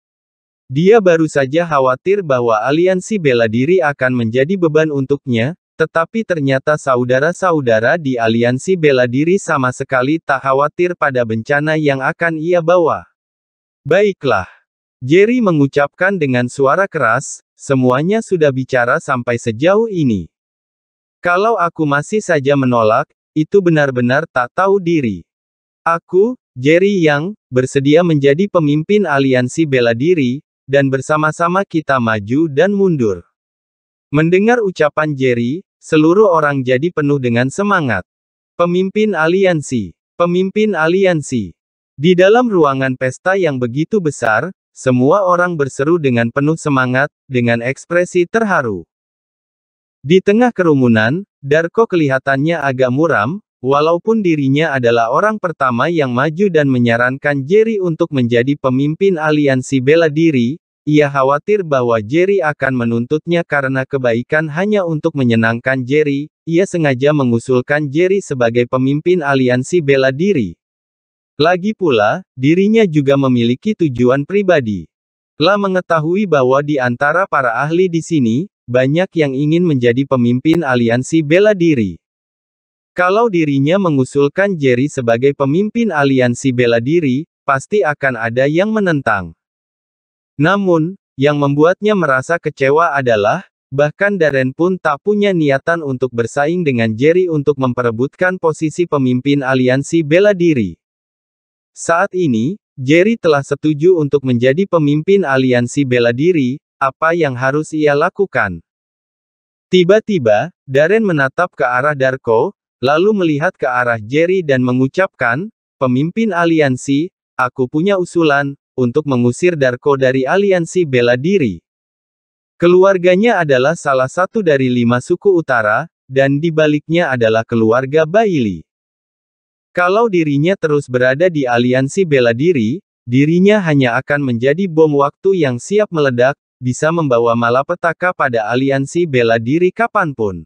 Dia baru saja khawatir bahwa aliansi bela diri akan menjadi beban untuknya, tetapi ternyata saudara-saudara di aliansi bela diri sama sekali tak khawatir pada bencana yang akan ia bawa. Baiklah. Jerry mengucapkan dengan suara keras, semuanya sudah bicara sampai sejauh ini. Kalau aku masih saja menolak, itu benar-benar tak tahu diri. Aku, Jerry Yang, bersedia menjadi pemimpin aliansi bela diri, dan bersama-sama kita maju dan mundur. Mendengar ucapan Jerry, seluruh orang jadi penuh dengan semangat. Pemimpin aliansi, pemimpin aliansi. Di dalam ruangan pesta yang begitu besar, semua orang berseru dengan penuh semangat, dengan ekspresi terharu. Di tengah kerumunan, Darko kelihatannya agak muram, Walaupun dirinya adalah orang pertama yang maju dan menyarankan Jerry untuk menjadi pemimpin aliansi bela diri, ia khawatir bahwa Jerry akan menuntutnya karena kebaikan hanya untuk menyenangkan Jerry, ia sengaja mengusulkan Jerry sebagai pemimpin aliansi bela diri. Lagi pula, dirinya juga memiliki tujuan pribadi. Telah mengetahui bahwa di antara para ahli di sini, banyak yang ingin menjadi pemimpin aliansi bela diri. Kalau dirinya mengusulkan Jerry sebagai pemimpin aliansi bela diri, pasti akan ada yang menentang. Namun, yang membuatnya merasa kecewa adalah, bahkan Darren pun tak punya niatan untuk bersaing dengan Jerry untuk memperebutkan posisi pemimpin aliansi bela diri. Saat ini, Jerry telah setuju untuk menjadi pemimpin aliansi bela diri, apa yang harus ia lakukan? Tiba-tiba, Darren menatap ke arah Darko, Lalu melihat ke arah Jerry dan mengucapkan, pemimpin aliansi, aku punya usulan, untuk mengusir Darko dari aliansi bela diri. Keluarganya adalah salah satu dari lima suku utara, dan dibaliknya adalah keluarga Baili. Kalau dirinya terus berada di aliansi bela diri, dirinya hanya akan menjadi bom waktu yang siap meledak, bisa membawa malapetaka pada aliansi bela diri kapanpun.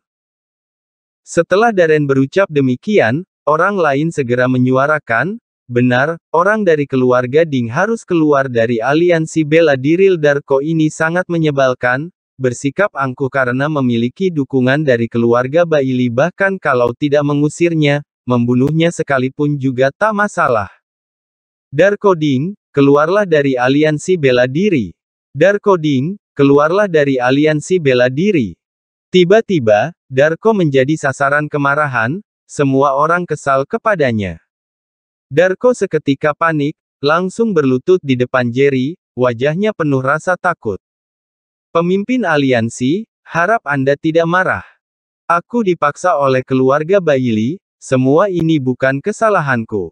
Setelah Daren berucap demikian, orang lain segera menyuarakan, benar, orang dari keluarga Ding harus keluar dari aliansi bela diri Darko ini sangat menyebalkan, bersikap angkuh karena memiliki dukungan dari keluarga Baili bahkan kalau tidak mengusirnya, membunuhnya sekalipun juga tak masalah. Darko Ding, keluarlah dari aliansi bela diri. Darko Ding, keluarlah dari aliansi bela diri. Tiba-tiba, Darko menjadi sasaran kemarahan, semua orang kesal kepadanya. Darko seketika panik, langsung berlutut di depan Jerry, wajahnya penuh rasa takut. Pemimpin aliansi, harap Anda tidak marah. Aku dipaksa oleh keluarga Bailey, semua ini bukan kesalahanku.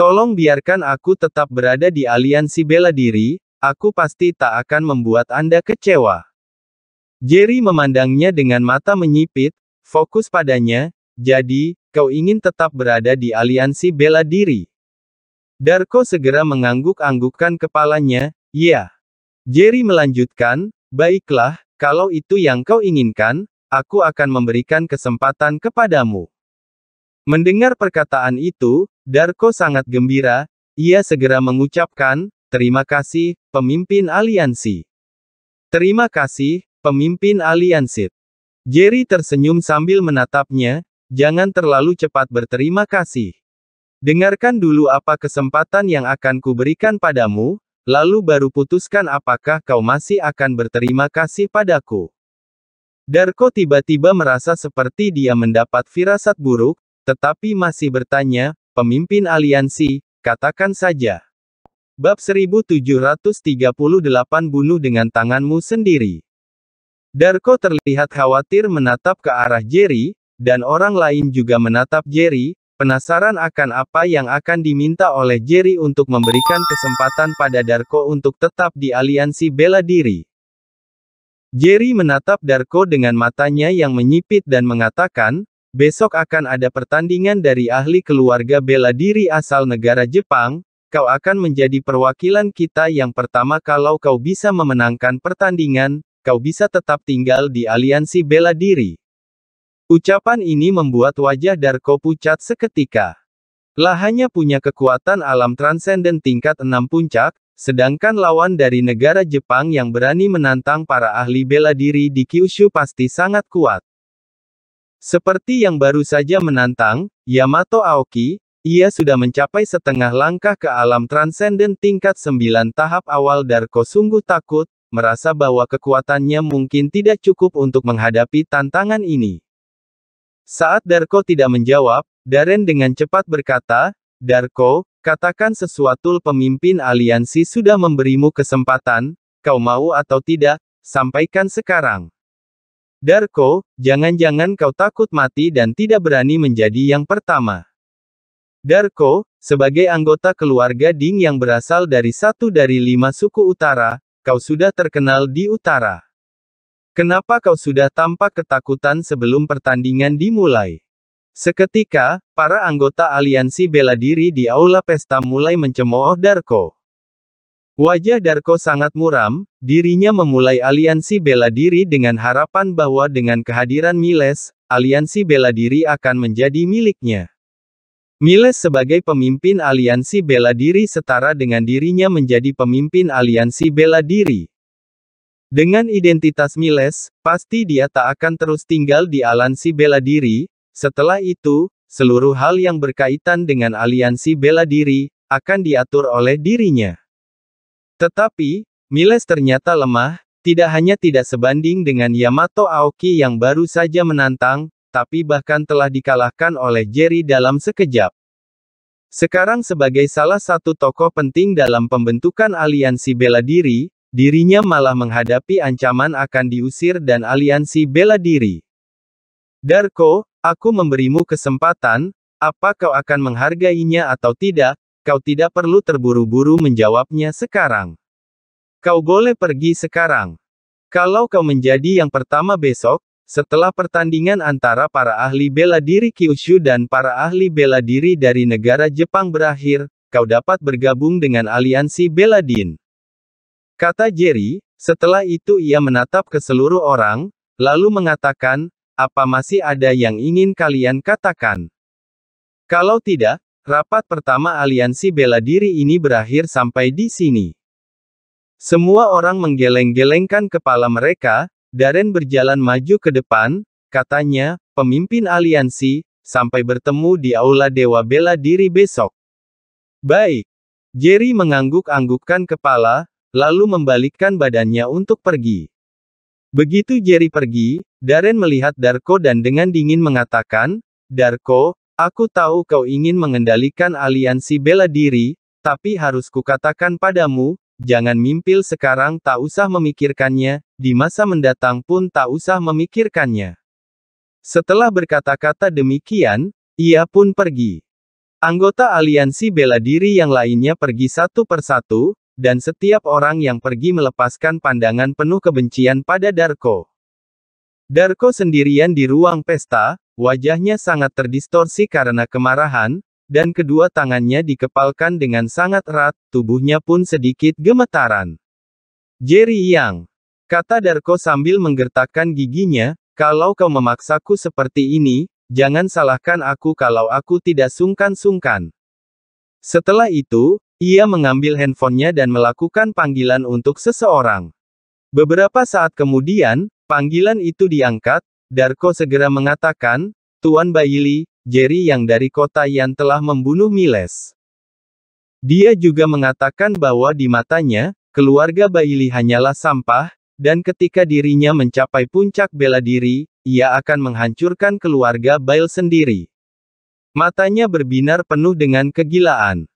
Tolong biarkan aku tetap berada di aliansi bela diri, aku pasti tak akan membuat Anda kecewa. Jerry memandangnya dengan mata menyipit, fokus padanya, jadi, kau ingin tetap berada di aliansi bela diri. Darko segera mengangguk-anggukkan kepalanya, ya. Jerry melanjutkan, baiklah, kalau itu yang kau inginkan, aku akan memberikan kesempatan kepadamu. Mendengar perkataan itu, Darko sangat gembira, ia segera mengucapkan, terima kasih, pemimpin aliansi. Terima kasih, Pemimpin Aliansi. Jerry tersenyum sambil menatapnya, jangan terlalu cepat berterima kasih. Dengarkan dulu apa kesempatan yang akan kuberikan padamu, lalu baru putuskan apakah kau masih akan berterima kasih padaku. Darko tiba-tiba merasa seperti dia mendapat firasat buruk, tetapi masih bertanya, pemimpin aliansi, katakan saja. Bab 1738 Bunuh dengan tanganmu sendiri. Darko terlihat khawatir menatap ke arah Jerry, dan orang lain juga menatap Jerry, penasaran akan apa yang akan diminta oleh Jerry untuk memberikan kesempatan pada Darko untuk tetap di aliansi bela diri. Jerry menatap Darko dengan matanya yang menyipit dan mengatakan, besok akan ada pertandingan dari ahli keluarga bela diri asal negara Jepang, kau akan menjadi perwakilan kita yang pertama kalau kau bisa memenangkan pertandingan, kau bisa tetap tinggal di aliansi bela diri. Ucapan ini membuat wajah Darko pucat seketika. Lahannya punya kekuatan alam transenden tingkat 6 puncak, sedangkan lawan dari negara Jepang yang berani menantang para ahli bela diri di Kyushu pasti sangat kuat. Seperti yang baru saja menantang, Yamato Aoki, ia sudah mencapai setengah langkah ke alam transenden tingkat 9 tahap awal Darko sungguh takut, merasa bahwa kekuatannya mungkin tidak cukup untuk menghadapi tantangan ini. Saat Darko tidak menjawab, Daren dengan cepat berkata, Darko, katakan sesuatu pemimpin aliansi sudah memberimu kesempatan, kau mau atau tidak, sampaikan sekarang. Darko, jangan-jangan kau takut mati dan tidak berani menjadi yang pertama. Darko, sebagai anggota keluarga Ding yang berasal dari satu dari lima suku utara, kau sudah terkenal di utara. Kenapa kau sudah tampak ketakutan sebelum pertandingan dimulai? Seketika, para anggota aliansi bela diri di aula pesta mulai mencemooh Darko. Wajah Darko sangat muram, dirinya memulai aliansi bela diri dengan harapan bahwa dengan kehadiran Miles, aliansi bela diri akan menjadi miliknya. Miles sebagai pemimpin aliansi bela diri setara dengan dirinya menjadi pemimpin aliansi bela diri. Dengan identitas Miles, pasti dia tak akan terus tinggal di aliansi bela diri, setelah itu, seluruh hal yang berkaitan dengan aliansi bela diri, akan diatur oleh dirinya. Tetapi, Miles ternyata lemah, tidak hanya tidak sebanding dengan Yamato Aoki yang baru saja menantang, tapi bahkan telah dikalahkan oleh Jerry dalam sekejap. Sekarang sebagai salah satu tokoh penting dalam pembentukan aliansi bela diri, dirinya malah menghadapi ancaman akan diusir dan aliansi bela diri. Darko, aku memberimu kesempatan, apa kau akan menghargainya atau tidak, kau tidak perlu terburu-buru menjawabnya sekarang. Kau boleh pergi sekarang. Kalau kau menjadi yang pertama besok, setelah pertandingan antara para ahli bela diri Kyushu dan para ahli bela diri dari negara Jepang berakhir, kau dapat bergabung dengan aliansi bela din," Kata Jerry, setelah itu ia menatap ke seluruh orang, lalu mengatakan, apa masih ada yang ingin kalian katakan? Kalau tidak, rapat pertama aliansi bela diri ini berakhir sampai di sini. Semua orang menggeleng-gelengkan kepala mereka, Daren berjalan maju ke depan, katanya, pemimpin aliansi, sampai bertemu di Aula Dewa Bela Diri besok. Baik. Jerry mengangguk-anggukkan kepala, lalu membalikkan badannya untuk pergi. Begitu Jerry pergi, Daren melihat Darko dan dengan dingin mengatakan, Darko, aku tahu kau ingin mengendalikan aliansi bela diri, tapi harus kukatakan padamu, Jangan mimpil sekarang tak usah memikirkannya, di masa mendatang pun tak usah memikirkannya. Setelah berkata-kata demikian, ia pun pergi. Anggota aliansi bela diri yang lainnya pergi satu persatu, dan setiap orang yang pergi melepaskan pandangan penuh kebencian pada Darko. Darko sendirian di ruang pesta, wajahnya sangat terdistorsi karena kemarahan, dan kedua tangannya dikepalkan dengan sangat erat, tubuhnya pun sedikit gemetaran. Jerry Yang, kata Darko sambil menggertakkan giginya, kalau kau memaksaku seperti ini, jangan salahkan aku kalau aku tidak sungkan-sungkan. Setelah itu, ia mengambil handphonenya dan melakukan panggilan untuk seseorang. Beberapa saat kemudian, panggilan itu diangkat, Darko segera mengatakan, Tuan Bailey, Jerry yang dari kota yang telah membunuh Miles. Dia juga mengatakan bahwa di matanya, keluarga Bailey hanyalah sampah, dan ketika dirinya mencapai puncak bela diri, ia akan menghancurkan keluarga Bail sendiri. Matanya berbinar penuh dengan kegilaan.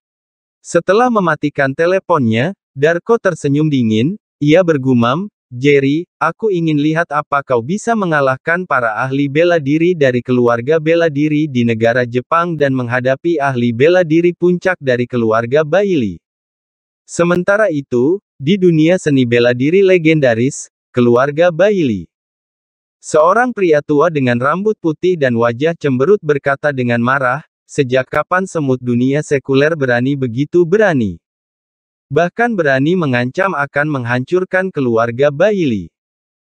Setelah mematikan teleponnya, Darko tersenyum dingin, ia bergumam, Jerry, aku ingin lihat apa kau bisa mengalahkan para ahli bela diri dari keluarga bela diri di negara Jepang dan menghadapi ahli bela diri puncak dari keluarga Bailey. Sementara itu, di dunia seni bela diri legendaris, keluarga Bailey. Seorang pria tua dengan rambut putih dan wajah cemberut berkata dengan marah, sejak kapan semut dunia sekuler berani begitu berani? Bahkan berani mengancam akan menghancurkan keluarga Bayili.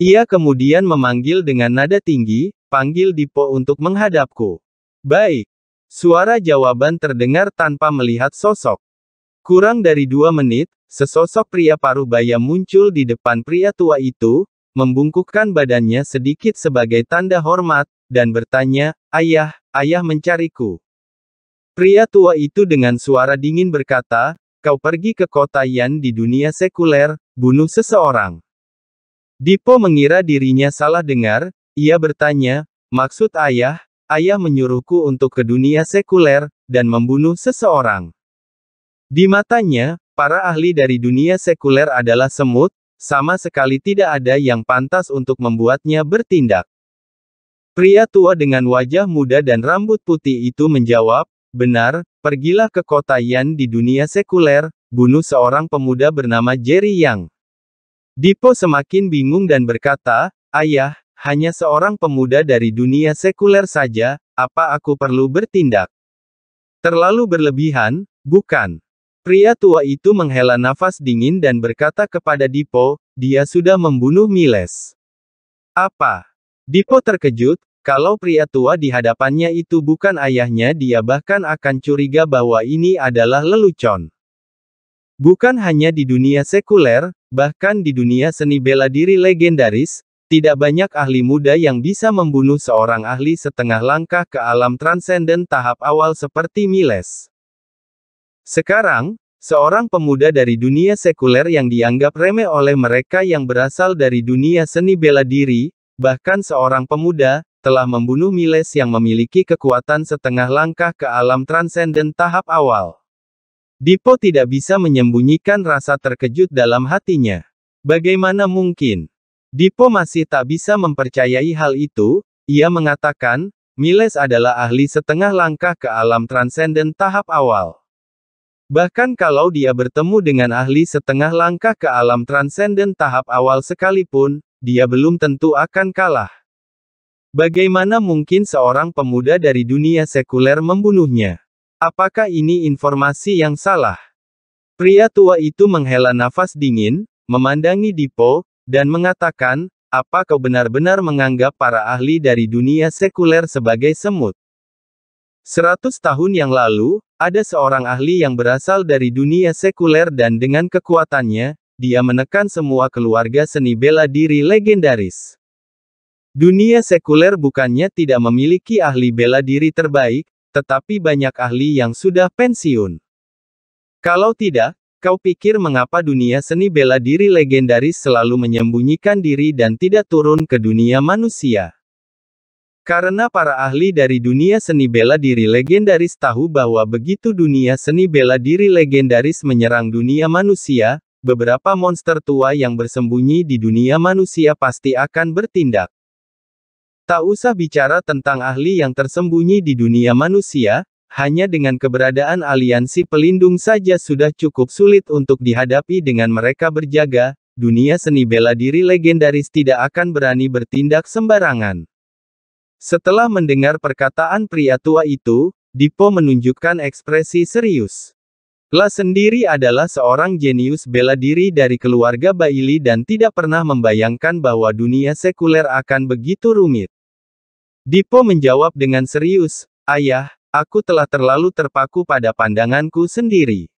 Ia kemudian memanggil dengan nada tinggi, panggil Dipo untuk menghadapku. Baik. Suara jawaban terdengar tanpa melihat sosok. Kurang dari dua menit, sesosok pria paruh baya muncul di depan pria tua itu, membungkukkan badannya sedikit sebagai tanda hormat, dan bertanya, Ayah, ayah mencariku. Pria tua itu dengan suara dingin berkata, Kau pergi ke kota Yan di dunia sekuler, bunuh seseorang. Dipo mengira dirinya salah dengar, ia bertanya, maksud ayah, ayah menyuruhku untuk ke dunia sekuler, dan membunuh seseorang. Di matanya, para ahli dari dunia sekuler adalah semut, sama sekali tidak ada yang pantas untuk membuatnya bertindak. Pria tua dengan wajah muda dan rambut putih itu menjawab, Benar, pergilah ke kota Yan di dunia sekuler, bunuh seorang pemuda bernama Jerry Yang. Dipo semakin bingung dan berkata, Ayah, hanya seorang pemuda dari dunia sekuler saja, apa aku perlu bertindak? Terlalu berlebihan, bukan? Pria tua itu menghela nafas dingin dan berkata kepada Dipo, dia sudah membunuh Miles. Apa? Dipo terkejut, kalau pria tua di hadapannya itu bukan ayahnya dia bahkan akan curiga bahwa ini adalah lelucon. Bukan hanya di dunia sekuler, bahkan di dunia seni bela diri legendaris, tidak banyak ahli muda yang bisa membunuh seorang ahli setengah langkah ke alam transenden tahap awal seperti Miles. Sekarang, seorang pemuda dari dunia sekuler yang dianggap remeh oleh mereka yang berasal dari dunia seni bela diri, bahkan seorang pemuda, telah membunuh Miles yang memiliki kekuatan setengah langkah ke alam transenden tahap awal. Dipo tidak bisa menyembunyikan rasa terkejut dalam hatinya. Bagaimana mungkin? Dipo masih tak bisa mempercayai hal itu, ia mengatakan, Miles adalah ahli setengah langkah ke alam transenden tahap awal. Bahkan kalau dia bertemu dengan ahli setengah langkah ke alam transenden tahap awal sekalipun, dia belum tentu akan kalah. Bagaimana mungkin seorang pemuda dari dunia sekuler membunuhnya? Apakah ini informasi yang salah? Pria tua itu menghela nafas dingin, memandangi Dipo, dan mengatakan, apa kau benar-benar menganggap para ahli dari dunia sekuler sebagai semut? Seratus tahun yang lalu, ada seorang ahli yang berasal dari dunia sekuler dan dengan kekuatannya, dia menekan semua keluarga seni bela diri legendaris. Dunia sekuler bukannya tidak memiliki ahli bela diri terbaik, tetapi banyak ahli yang sudah pensiun. Kalau tidak, kau pikir mengapa dunia seni bela diri legendaris selalu menyembunyikan diri dan tidak turun ke dunia manusia? Karena para ahli dari dunia seni bela diri legendaris tahu bahwa begitu dunia seni bela diri legendaris menyerang dunia manusia, beberapa monster tua yang bersembunyi di dunia manusia pasti akan bertindak. Tak usah bicara tentang ahli yang tersembunyi di dunia manusia, hanya dengan keberadaan aliansi pelindung saja sudah cukup sulit untuk dihadapi dengan mereka berjaga, dunia seni bela diri legendaris tidak akan berani bertindak sembarangan. Setelah mendengar perkataan pria tua itu, Dipo menunjukkan ekspresi serius. La sendiri adalah seorang jenius bela diri dari keluarga Baili dan tidak pernah membayangkan bahwa dunia sekuler akan begitu rumit. Dipo menjawab dengan serius, Ayah, aku telah terlalu terpaku pada pandanganku sendiri.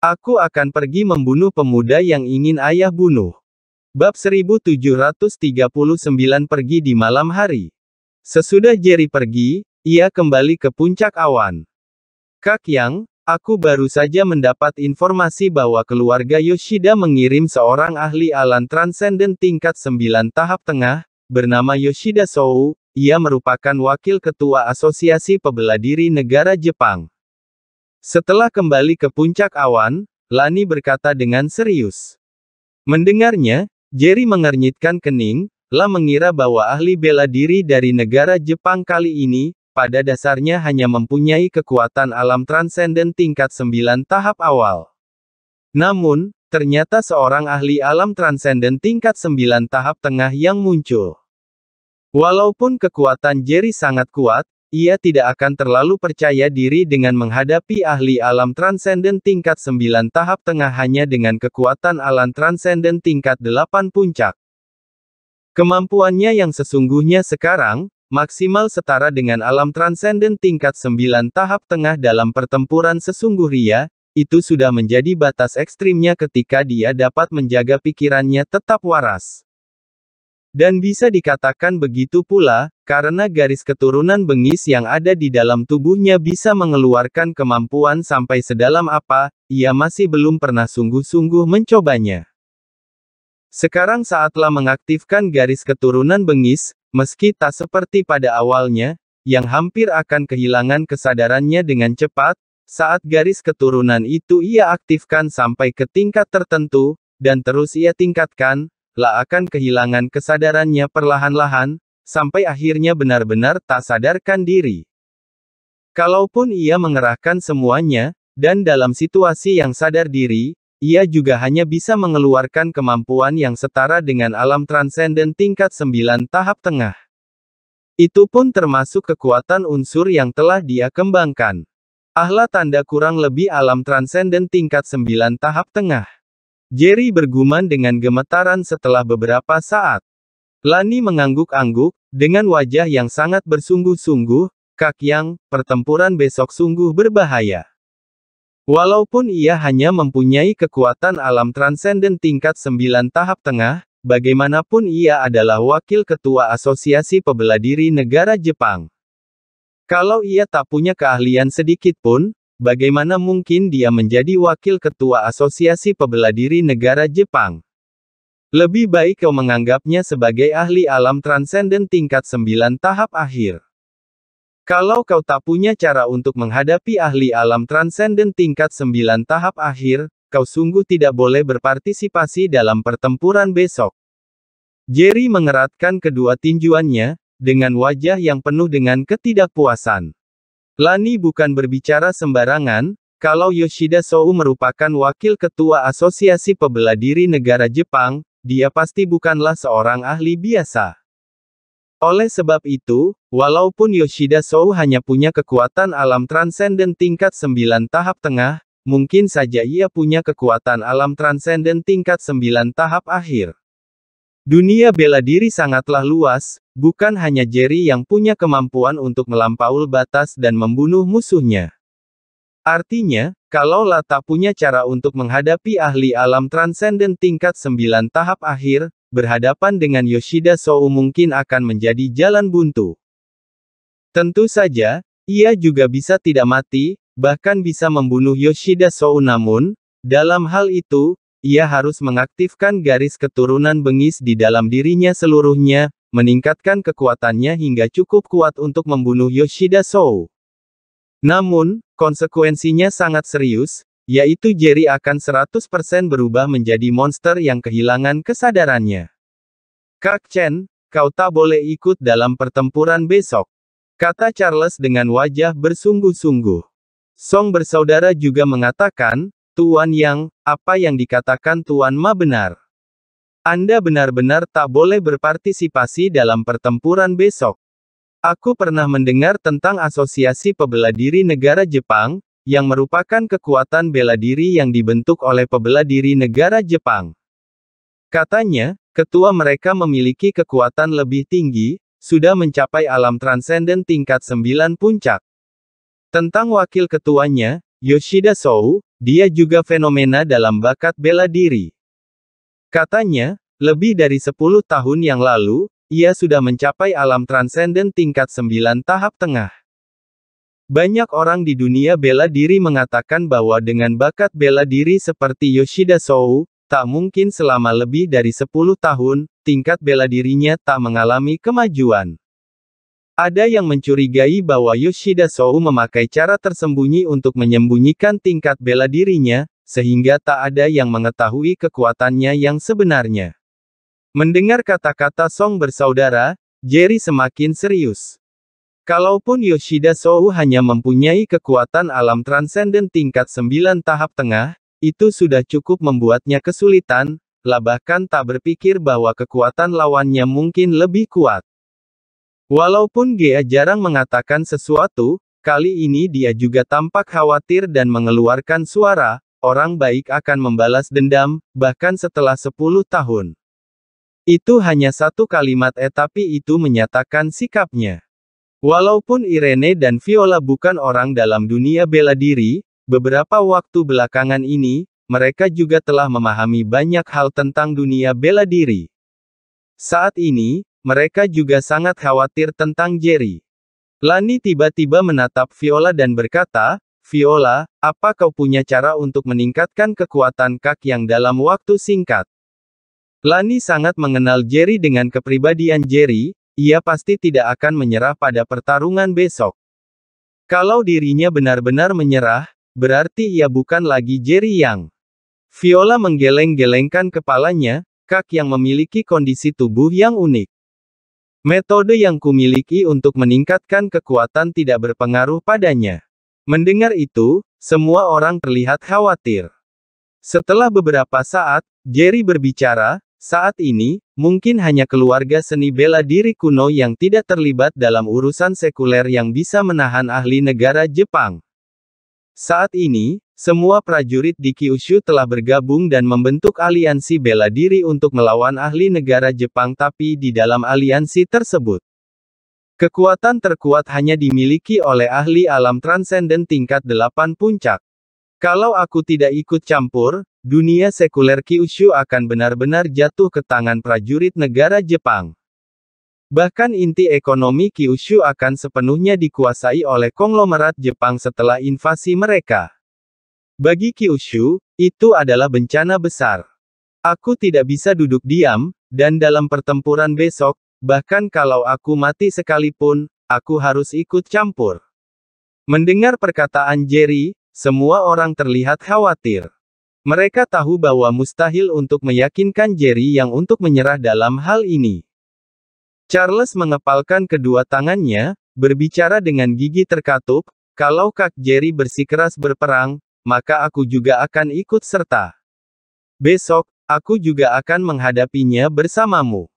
Aku akan pergi membunuh pemuda yang ingin ayah bunuh. Bab 1739 Pergi di malam hari. Sesudah Jerry pergi, ia kembali ke puncak awan. Kak Yang, Aku baru saja mendapat informasi bahwa keluarga Yoshida mengirim seorang ahli alan transenden tingkat 9 tahap tengah, bernama Yoshida Sou, ia merupakan wakil ketua Asosiasi Pebela Diri Negara Jepang. Setelah kembali ke puncak awan, Lani berkata dengan serius. Mendengarnya, Jerry mengernyitkan kening, Lah mengira bahwa ahli bela diri dari negara Jepang kali ini, pada dasarnya hanya mempunyai kekuatan alam transenden tingkat 9 tahap awal. Namun, ternyata seorang ahli alam transenden tingkat 9 tahap tengah yang muncul. Walaupun kekuatan Jerry sangat kuat, ia tidak akan terlalu percaya diri dengan menghadapi ahli alam transenden tingkat 9 tahap tengah hanya dengan kekuatan alam transenden tingkat 8 puncak. Kemampuannya yang sesungguhnya sekarang, Maksimal setara dengan alam transenden tingkat 9 tahap tengah dalam pertempuran sesungguh ria, itu sudah menjadi batas ekstrimnya ketika dia dapat menjaga pikirannya tetap waras. Dan bisa dikatakan begitu pula, karena garis keturunan bengis yang ada di dalam tubuhnya bisa mengeluarkan kemampuan sampai sedalam apa, ia masih belum pernah sungguh-sungguh mencobanya. Sekarang saatlah mengaktifkan garis keturunan bengis, Meski tak seperti pada awalnya, yang hampir akan kehilangan kesadarannya dengan cepat, saat garis keturunan itu ia aktifkan sampai ke tingkat tertentu, dan terus ia tingkatkan, lah akan kehilangan kesadarannya perlahan-lahan, sampai akhirnya benar-benar tak sadarkan diri. Kalaupun ia mengerahkan semuanya, dan dalam situasi yang sadar diri, ia juga hanya bisa mengeluarkan kemampuan yang setara dengan alam transenden tingkat 9 tahap tengah. Itu pun termasuk kekuatan unsur yang telah dia kembangkan. Ahla tanda kurang lebih alam transenden tingkat 9 tahap tengah. Jerry bergumam dengan gemetaran setelah beberapa saat. Lani mengangguk-angguk, dengan wajah yang sangat bersungguh-sungguh, Kak Yang, pertempuran besok sungguh berbahaya. Walaupun ia hanya mempunyai kekuatan alam transenden tingkat 9 tahap tengah, bagaimanapun ia adalah wakil ketua Asosiasi Pebela Negara Jepang. Kalau ia tak punya keahlian sedikit pun, bagaimana mungkin dia menjadi wakil ketua Asosiasi Pebela Negara Jepang? Lebih baik kau menganggapnya sebagai ahli alam transenden tingkat 9 tahap akhir. Kalau kau tak punya cara untuk menghadapi ahli alam transenden tingkat 9 tahap akhir, kau sungguh tidak boleh berpartisipasi dalam pertempuran besok. Jerry mengeratkan kedua tinjuannya, dengan wajah yang penuh dengan ketidakpuasan. Lani bukan berbicara sembarangan, kalau Yoshida Sou merupakan wakil ketua Asosiasi Pebela Diri Negara Jepang, dia pasti bukanlah seorang ahli biasa. Oleh sebab itu, walaupun Yoshida Sou hanya punya kekuatan alam transenden tingkat 9 tahap tengah, mungkin saja ia punya kekuatan alam transenden tingkat 9 tahap akhir. Dunia bela diri sangatlah luas, bukan hanya Jerry yang punya kemampuan untuk melampaui batas dan membunuh musuhnya. Artinya, kalau Lata punya cara untuk menghadapi ahli alam transenden tingkat 9 tahap akhir, berhadapan dengan Yoshida Sou mungkin akan menjadi jalan buntu. Tentu saja, ia juga bisa tidak mati, bahkan bisa membunuh Yoshida Sou namun, dalam hal itu, ia harus mengaktifkan garis keturunan bengis di dalam dirinya seluruhnya, meningkatkan kekuatannya hingga cukup kuat untuk membunuh Yoshida Sou. Namun, konsekuensinya sangat serius, yaitu Jerry akan 100% berubah menjadi monster yang kehilangan kesadarannya. Kak Chen, kau tak boleh ikut dalam pertempuran besok. Kata Charles dengan wajah bersungguh-sungguh. Song bersaudara juga mengatakan, Tuan Yang, apa yang dikatakan Tuan Ma benar. Anda benar-benar tak boleh berpartisipasi dalam pertempuran besok. Aku pernah mendengar tentang Asosiasi Pebela Diri Negara Jepang, yang merupakan kekuatan bela diri yang dibentuk oleh pebela diri negara Jepang. Katanya, ketua mereka memiliki kekuatan lebih tinggi, sudah mencapai alam transenden tingkat 9 puncak. Tentang wakil ketuanya, Yoshida Sou, dia juga fenomena dalam bakat bela diri. Katanya, lebih dari 10 tahun yang lalu, ia sudah mencapai alam transenden tingkat 9 tahap tengah. Banyak orang di dunia bela diri mengatakan bahwa dengan bakat bela diri seperti Yoshida Sou, tak mungkin selama lebih dari 10 tahun, tingkat bela dirinya tak mengalami kemajuan. Ada yang mencurigai bahwa Yoshida Sou memakai cara tersembunyi untuk menyembunyikan tingkat bela dirinya, sehingga tak ada yang mengetahui kekuatannya yang sebenarnya. Mendengar kata-kata Song bersaudara, Jerry semakin serius. Kalaupun Yoshida Sou hanya mempunyai kekuatan alam transenden tingkat 9 tahap tengah, itu sudah cukup membuatnya kesulitan, lah bahkan tak berpikir bahwa kekuatan lawannya mungkin lebih kuat. Walaupun Gea jarang mengatakan sesuatu, kali ini dia juga tampak khawatir dan mengeluarkan suara, orang baik akan membalas dendam, bahkan setelah 10 tahun. Itu hanya satu kalimat eh itu menyatakan sikapnya. Walaupun Irene dan Viola bukan orang dalam dunia bela diri, beberapa waktu belakangan ini, mereka juga telah memahami banyak hal tentang dunia bela diri. Saat ini, mereka juga sangat khawatir tentang Jerry. Lani tiba-tiba menatap Viola dan berkata, Viola, apa kau punya cara untuk meningkatkan kekuatan kak yang dalam waktu singkat? Lani sangat mengenal Jerry dengan kepribadian Jerry, ia pasti tidak akan menyerah pada pertarungan besok. Kalau dirinya benar-benar menyerah, berarti ia bukan lagi Jerry Yang. Viola menggeleng-gelengkan kepalanya, Kak yang memiliki kondisi tubuh yang unik. Metode yang kumiliki untuk meningkatkan kekuatan tidak berpengaruh padanya. Mendengar itu, semua orang terlihat khawatir. Setelah beberapa saat, Jerry berbicara, saat ini, mungkin hanya keluarga seni bela diri kuno yang tidak terlibat dalam urusan sekuler yang bisa menahan ahli negara Jepang. Saat ini, semua prajurit di Kyushu telah bergabung dan membentuk aliansi bela diri untuk melawan ahli negara Jepang tapi di dalam aliansi tersebut. Kekuatan terkuat hanya dimiliki oleh ahli alam transenden tingkat 8 puncak. Kalau aku tidak ikut campur, dunia sekuler Kyushu akan benar-benar jatuh ke tangan prajurit negara Jepang. Bahkan inti ekonomi Kyushu akan sepenuhnya dikuasai oleh konglomerat Jepang setelah invasi mereka. Bagi Kyushu, itu adalah bencana besar. Aku tidak bisa duduk diam, dan dalam pertempuran besok, bahkan kalau aku mati sekalipun, aku harus ikut campur. Mendengar perkataan Jerry, semua orang terlihat khawatir. Mereka tahu bahwa mustahil untuk meyakinkan Jerry yang untuk menyerah dalam hal ini. Charles mengepalkan kedua tangannya, berbicara dengan gigi terkatup, kalau Kak Jerry bersikeras berperang, maka aku juga akan ikut serta. Besok, aku juga akan menghadapinya bersamamu.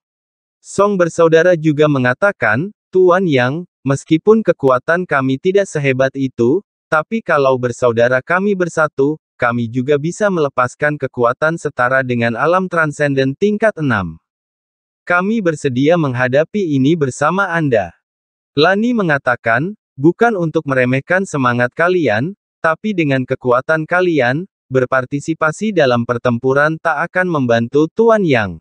Song bersaudara juga mengatakan, Tuan Yang, meskipun kekuatan kami tidak sehebat itu, tapi kalau bersaudara kami bersatu, kami juga bisa melepaskan kekuatan setara dengan alam transenden tingkat 6. Kami bersedia menghadapi ini bersama Anda. Lani mengatakan, bukan untuk meremehkan semangat kalian, tapi dengan kekuatan kalian, berpartisipasi dalam pertempuran tak akan membantu Tuan Yang.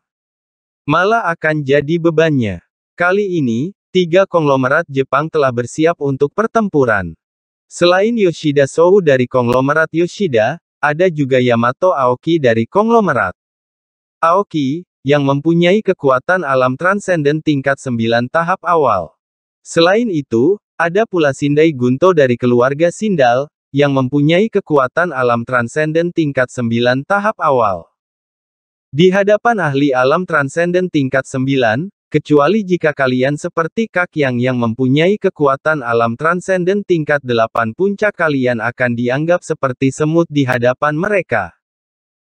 Malah akan jadi bebannya. Kali ini, tiga konglomerat Jepang telah bersiap untuk pertempuran. Selain Yoshida Sou dari konglomerat Yoshida, ada juga Yamato Aoki dari konglomerat. Aoki, yang mempunyai kekuatan alam transenden tingkat 9 tahap awal. Selain itu, ada pula Sindai Gunto dari keluarga Sindal, yang mempunyai kekuatan alam transenden tingkat 9 tahap awal. Di hadapan ahli alam transenden tingkat 9, Kecuali jika kalian seperti Kak Yang yang mempunyai kekuatan alam transenden tingkat 8 puncak kalian akan dianggap seperti semut di hadapan mereka.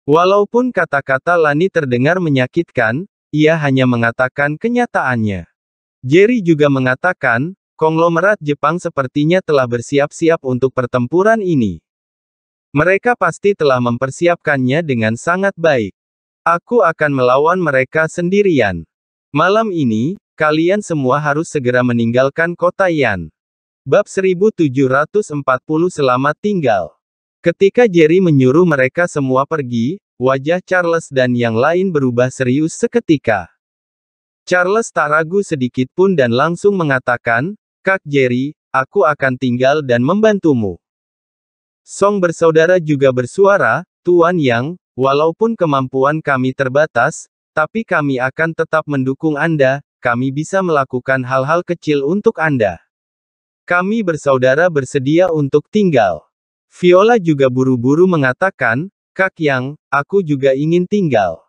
Walaupun kata-kata Lani terdengar menyakitkan, ia hanya mengatakan kenyataannya. Jerry juga mengatakan, konglomerat Jepang sepertinya telah bersiap-siap untuk pertempuran ini. Mereka pasti telah mempersiapkannya dengan sangat baik. Aku akan melawan mereka sendirian. Malam ini, kalian semua harus segera meninggalkan kota Yan. Bab 1740 Selamat Tinggal Ketika Jerry menyuruh mereka semua pergi, wajah Charles dan yang lain berubah serius seketika. Charles tak ragu sedikit pun dan langsung mengatakan, Kak Jerry, aku akan tinggal dan membantumu. Song bersaudara juga bersuara, Tuan Yang, walaupun kemampuan kami terbatas, tapi kami akan tetap mendukung Anda, kami bisa melakukan hal-hal kecil untuk Anda. Kami bersaudara bersedia untuk tinggal. Viola juga buru-buru mengatakan, Kak Yang, aku juga ingin tinggal.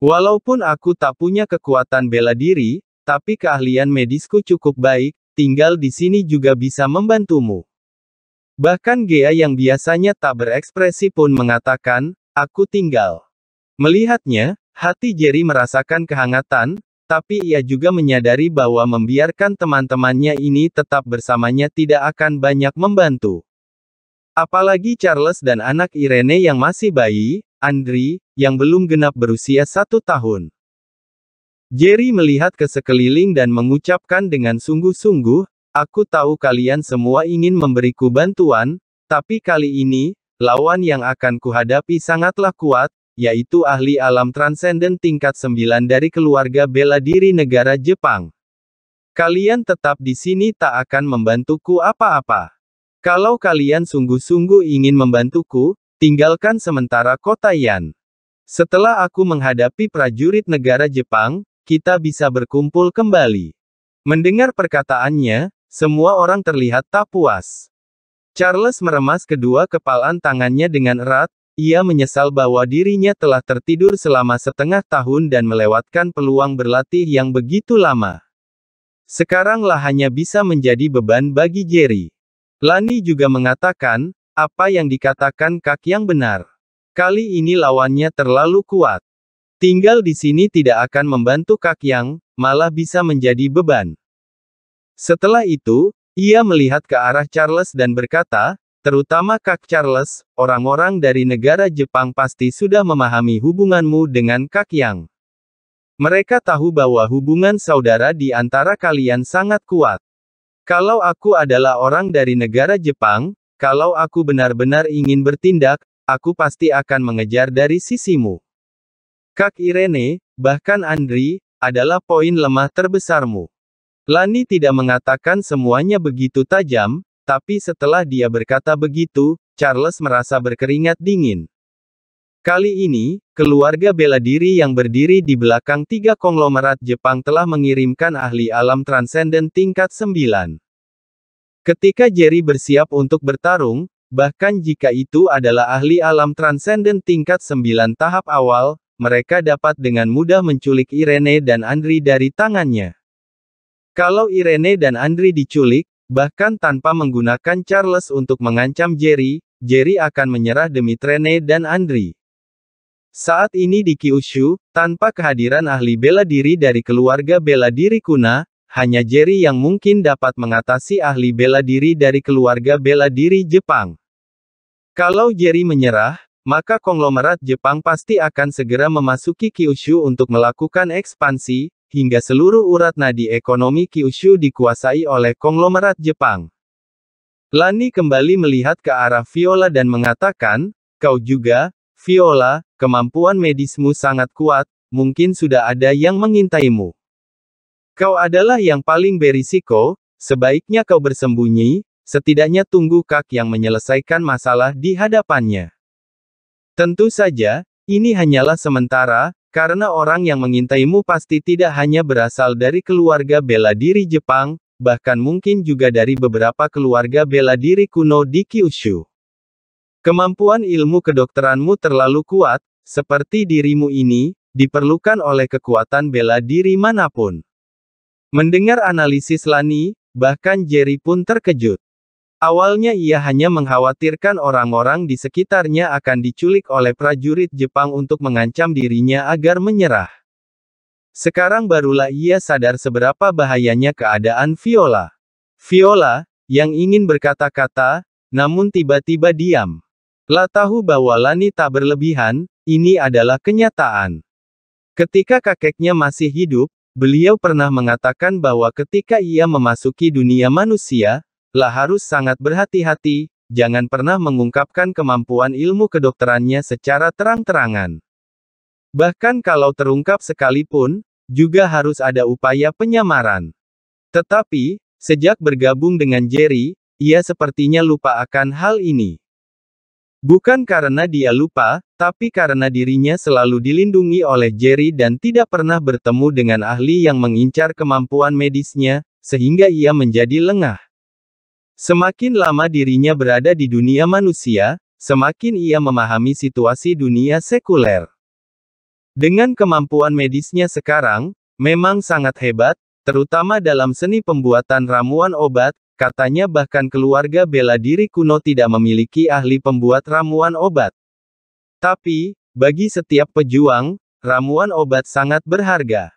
Walaupun aku tak punya kekuatan bela diri, tapi keahlian medisku cukup baik, tinggal di sini juga bisa membantumu. Bahkan Gea yang biasanya tak berekspresi pun mengatakan, aku tinggal. Melihatnya, Hati Jerry merasakan kehangatan, tapi ia juga menyadari bahwa membiarkan teman-temannya ini tetap bersamanya tidak akan banyak membantu. Apalagi Charles dan anak Irene yang masih bayi, Andri, yang belum genap berusia satu tahun. Jerry melihat ke sekeliling dan mengucapkan dengan sungguh-sungguh, Aku tahu kalian semua ingin memberiku bantuan, tapi kali ini, lawan yang akan kuhadapi sangatlah kuat, yaitu ahli alam transenden tingkat 9 dari keluarga bela diri negara Jepang. Kalian tetap di sini tak akan membantuku apa-apa. Kalau kalian sungguh-sungguh ingin membantuku, tinggalkan sementara kota Yan. Setelah aku menghadapi prajurit negara Jepang, kita bisa berkumpul kembali. Mendengar perkataannya, semua orang terlihat tak puas. Charles meremas kedua kepalan tangannya dengan erat, ia menyesal bahwa dirinya telah tertidur selama setengah tahun dan melewatkan peluang berlatih yang begitu lama. Sekaranglah hanya bisa menjadi beban bagi Jerry. Lani juga mengatakan, apa yang dikatakan Kak yang benar. Kali ini lawannya terlalu kuat. Tinggal di sini tidak akan membantu Kak Yang, malah bisa menjadi beban. Setelah itu, ia melihat ke arah Charles dan berkata, Terutama Kak Charles, orang-orang dari negara Jepang pasti sudah memahami hubunganmu dengan Kak Yang. Mereka tahu bahwa hubungan saudara di antara kalian sangat kuat. Kalau aku adalah orang dari negara Jepang, kalau aku benar-benar ingin bertindak, aku pasti akan mengejar dari sisimu. Kak Irene, bahkan Andri, adalah poin lemah terbesarmu. Lani tidak mengatakan semuanya begitu tajam, tapi setelah dia berkata begitu, Charles merasa berkeringat dingin. Kali ini, keluarga bela diri yang berdiri di belakang tiga konglomerat Jepang telah mengirimkan ahli alam transenden tingkat 9. Ketika Jerry bersiap untuk bertarung, bahkan jika itu adalah ahli alam transenden tingkat 9 tahap awal, mereka dapat dengan mudah menculik Irene dan Andri dari tangannya. Kalau Irene dan Andri diculik, Bahkan tanpa menggunakan Charles untuk mengancam Jerry, Jerry akan menyerah demi Trene dan Andri. Saat ini di Kyushu, tanpa kehadiran ahli bela diri dari keluarga bela diri Kuna, hanya Jerry yang mungkin dapat mengatasi ahli bela diri dari keluarga bela diri Jepang. Kalau Jerry menyerah, maka konglomerat Jepang pasti akan segera memasuki Kyushu untuk melakukan ekspansi, hingga seluruh urat nadi ekonomi Kyushu dikuasai oleh konglomerat Jepang. Lani kembali melihat ke arah Viola dan mengatakan, kau juga, Viola, kemampuan medismu sangat kuat, mungkin sudah ada yang mengintaimu. Kau adalah yang paling berisiko, sebaiknya kau bersembunyi, setidaknya tunggu Kak yang menyelesaikan masalah di hadapannya. Tentu saja, ini hanyalah sementara, karena orang yang mengintaimu pasti tidak hanya berasal dari keluarga bela diri Jepang, bahkan mungkin juga dari beberapa keluarga bela diri kuno di Kyushu. Kemampuan ilmu kedokteranmu terlalu kuat, seperti dirimu ini, diperlukan oleh kekuatan bela diri manapun. Mendengar analisis Lani, bahkan Jerry pun terkejut. Awalnya ia hanya mengkhawatirkan orang-orang di sekitarnya akan diculik oleh prajurit Jepang untuk mengancam dirinya agar menyerah. Sekarang barulah ia sadar seberapa bahayanya keadaan Viola. Viola, yang ingin berkata-kata, namun tiba-tiba diam. La tahu bahwa Lani tak berlebihan, ini adalah kenyataan. Ketika kakeknya masih hidup, beliau pernah mengatakan bahwa ketika ia memasuki dunia manusia, lah harus sangat berhati-hati, jangan pernah mengungkapkan kemampuan ilmu kedokterannya secara terang-terangan. Bahkan kalau terungkap sekalipun, juga harus ada upaya penyamaran. Tetapi, sejak bergabung dengan Jerry, ia sepertinya lupa akan hal ini. Bukan karena dia lupa, tapi karena dirinya selalu dilindungi oleh Jerry dan tidak pernah bertemu dengan ahli yang mengincar kemampuan medisnya, sehingga ia menjadi lengah. Semakin lama dirinya berada di dunia manusia, semakin ia memahami situasi dunia sekuler. Dengan kemampuan medisnya sekarang, memang sangat hebat, terutama dalam seni pembuatan ramuan obat, katanya bahkan keluarga bela diri kuno tidak memiliki ahli pembuat ramuan obat. Tapi, bagi setiap pejuang, ramuan obat sangat berharga.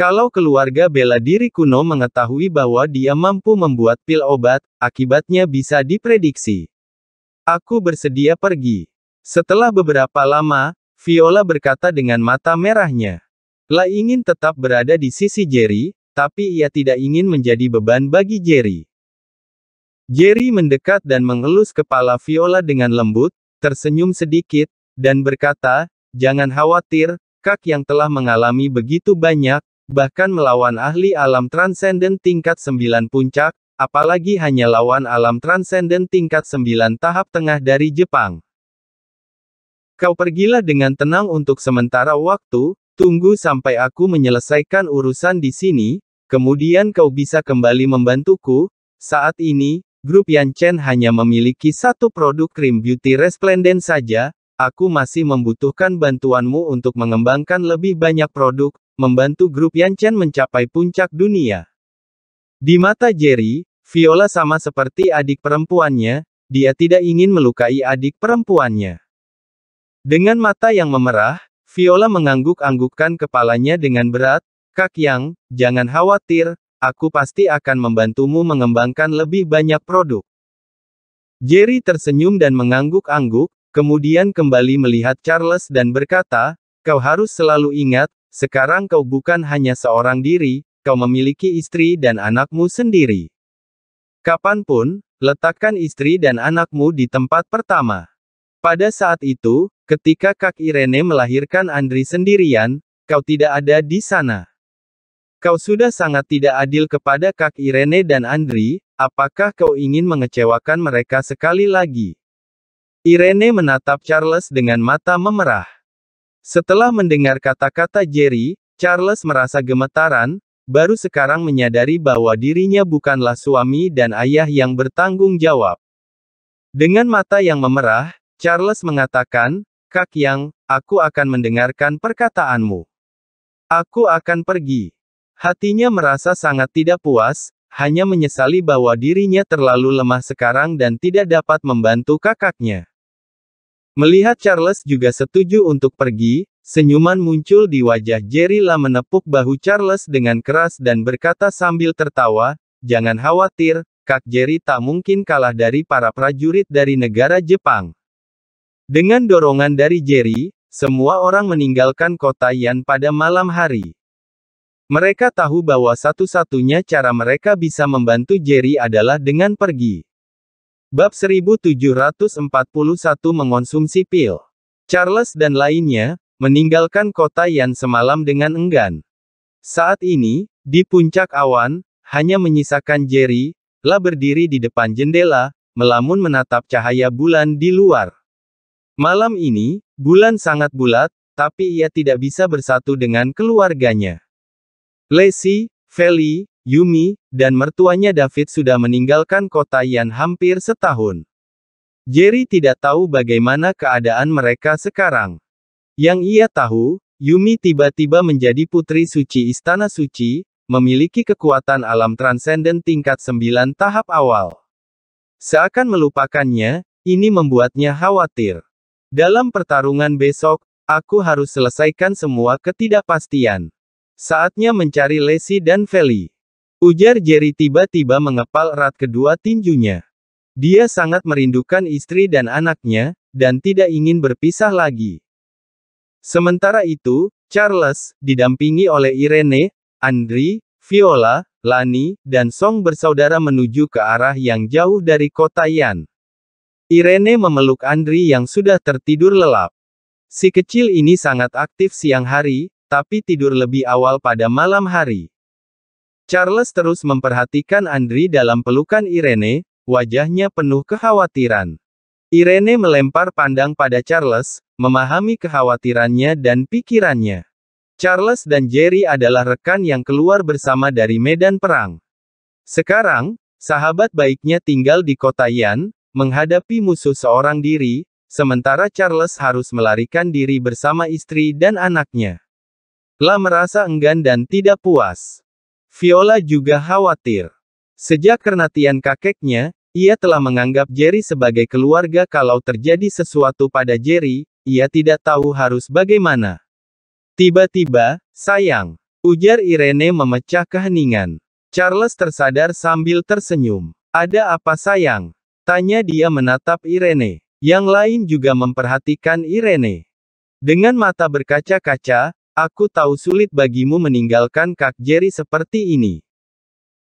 Kalau keluarga bela diri kuno mengetahui bahwa dia mampu membuat pil obat, akibatnya bisa diprediksi. Aku bersedia pergi. Setelah beberapa lama, Viola berkata dengan mata merahnya. La ingin tetap berada di sisi Jerry, tapi ia tidak ingin menjadi beban bagi Jerry. Jerry mendekat dan mengelus kepala Viola dengan lembut, tersenyum sedikit, dan berkata, Jangan khawatir, Kak yang telah mengalami begitu banyak, Bahkan melawan ahli alam transenden tingkat 9 puncak, apalagi hanya lawan alam transenden tingkat 9 tahap tengah dari Jepang. Kau pergilah dengan tenang untuk sementara waktu, tunggu sampai aku menyelesaikan urusan di sini, kemudian kau bisa kembali membantuku, saat ini, grup Yan Chen hanya memiliki satu produk krim beauty resplendent saja, Aku masih membutuhkan bantuanmu untuk mengembangkan lebih banyak produk, membantu grup Yanchen mencapai puncak dunia. Di mata Jerry, Viola sama seperti adik perempuannya, dia tidak ingin melukai adik perempuannya. Dengan mata yang memerah, Viola mengangguk-anggukkan kepalanya dengan berat, Kak Yang, jangan khawatir, aku pasti akan membantumu mengembangkan lebih banyak produk. Jerry tersenyum dan mengangguk-angguk, Kemudian kembali melihat Charles dan berkata, kau harus selalu ingat, sekarang kau bukan hanya seorang diri, kau memiliki istri dan anakmu sendiri. Kapanpun, letakkan istri dan anakmu di tempat pertama. Pada saat itu, ketika Kak Irene melahirkan Andri sendirian, kau tidak ada di sana. Kau sudah sangat tidak adil kepada Kak Irene dan Andri, apakah kau ingin mengecewakan mereka sekali lagi? Irene menatap Charles dengan mata memerah. Setelah mendengar kata-kata Jerry, Charles merasa gemetaran, baru sekarang menyadari bahwa dirinya bukanlah suami dan ayah yang bertanggung jawab. Dengan mata yang memerah, Charles mengatakan, Kak Yang, aku akan mendengarkan perkataanmu. Aku akan pergi. Hatinya merasa sangat tidak puas, hanya menyesali bahwa dirinya terlalu lemah sekarang dan tidak dapat membantu kakaknya. Melihat Charles juga setuju untuk pergi, senyuman muncul di wajah Jerry lah menepuk bahu Charles dengan keras dan berkata sambil tertawa, jangan khawatir, Kak Jerry tak mungkin kalah dari para prajurit dari negara Jepang. Dengan dorongan dari Jerry, semua orang meninggalkan kota Yan pada malam hari. Mereka tahu bahwa satu-satunya cara mereka bisa membantu Jerry adalah dengan pergi. Bab 1741 mengonsumsi pil. Charles dan lainnya, meninggalkan kota yang semalam dengan enggan. Saat ini, di puncak awan, hanya menyisakan Jerry, lah berdiri di depan jendela, melamun menatap cahaya bulan di luar. Malam ini, bulan sangat bulat, tapi ia tidak bisa bersatu dengan keluarganya. Lacey, Feli, Yumi, dan mertuanya David sudah meninggalkan kota Yan hampir setahun. Jerry tidak tahu bagaimana keadaan mereka sekarang. Yang ia tahu, Yumi tiba-tiba menjadi putri suci Istana Suci, memiliki kekuatan alam transenden tingkat 9 tahap awal. Seakan melupakannya, ini membuatnya khawatir. Dalam pertarungan besok, aku harus selesaikan semua ketidakpastian. Saatnya mencari Lesi dan Feli. Ujar Jerry tiba-tiba mengepal erat kedua tinjunya. Dia sangat merindukan istri dan anaknya, dan tidak ingin berpisah lagi. Sementara itu, Charles, didampingi oleh Irene, Andri, Viola, Lani, dan Song bersaudara menuju ke arah yang jauh dari kota Yan. Irene memeluk Andri yang sudah tertidur lelap. Si kecil ini sangat aktif siang hari, tapi tidur lebih awal pada malam hari. Charles terus memperhatikan Andri dalam pelukan Irene, wajahnya penuh kekhawatiran. Irene melempar pandang pada Charles, memahami kekhawatirannya dan pikirannya. Charles dan Jerry adalah rekan yang keluar bersama dari medan perang. Sekarang, sahabat baiknya tinggal di kota Yan, menghadapi musuh seorang diri, sementara Charles harus melarikan diri bersama istri dan anaknya. La merasa enggan dan tidak puas. Viola juga khawatir. Sejak kernatian kakeknya, ia telah menganggap Jerry sebagai keluarga kalau terjadi sesuatu pada Jerry, ia tidak tahu harus bagaimana. Tiba-tiba, sayang, ujar Irene memecah keheningan. Charles tersadar sambil tersenyum. Ada apa sayang? Tanya dia menatap Irene. Yang lain juga memperhatikan Irene. Dengan mata berkaca-kaca, Aku tahu sulit bagimu meninggalkan Kak Jerry seperti ini.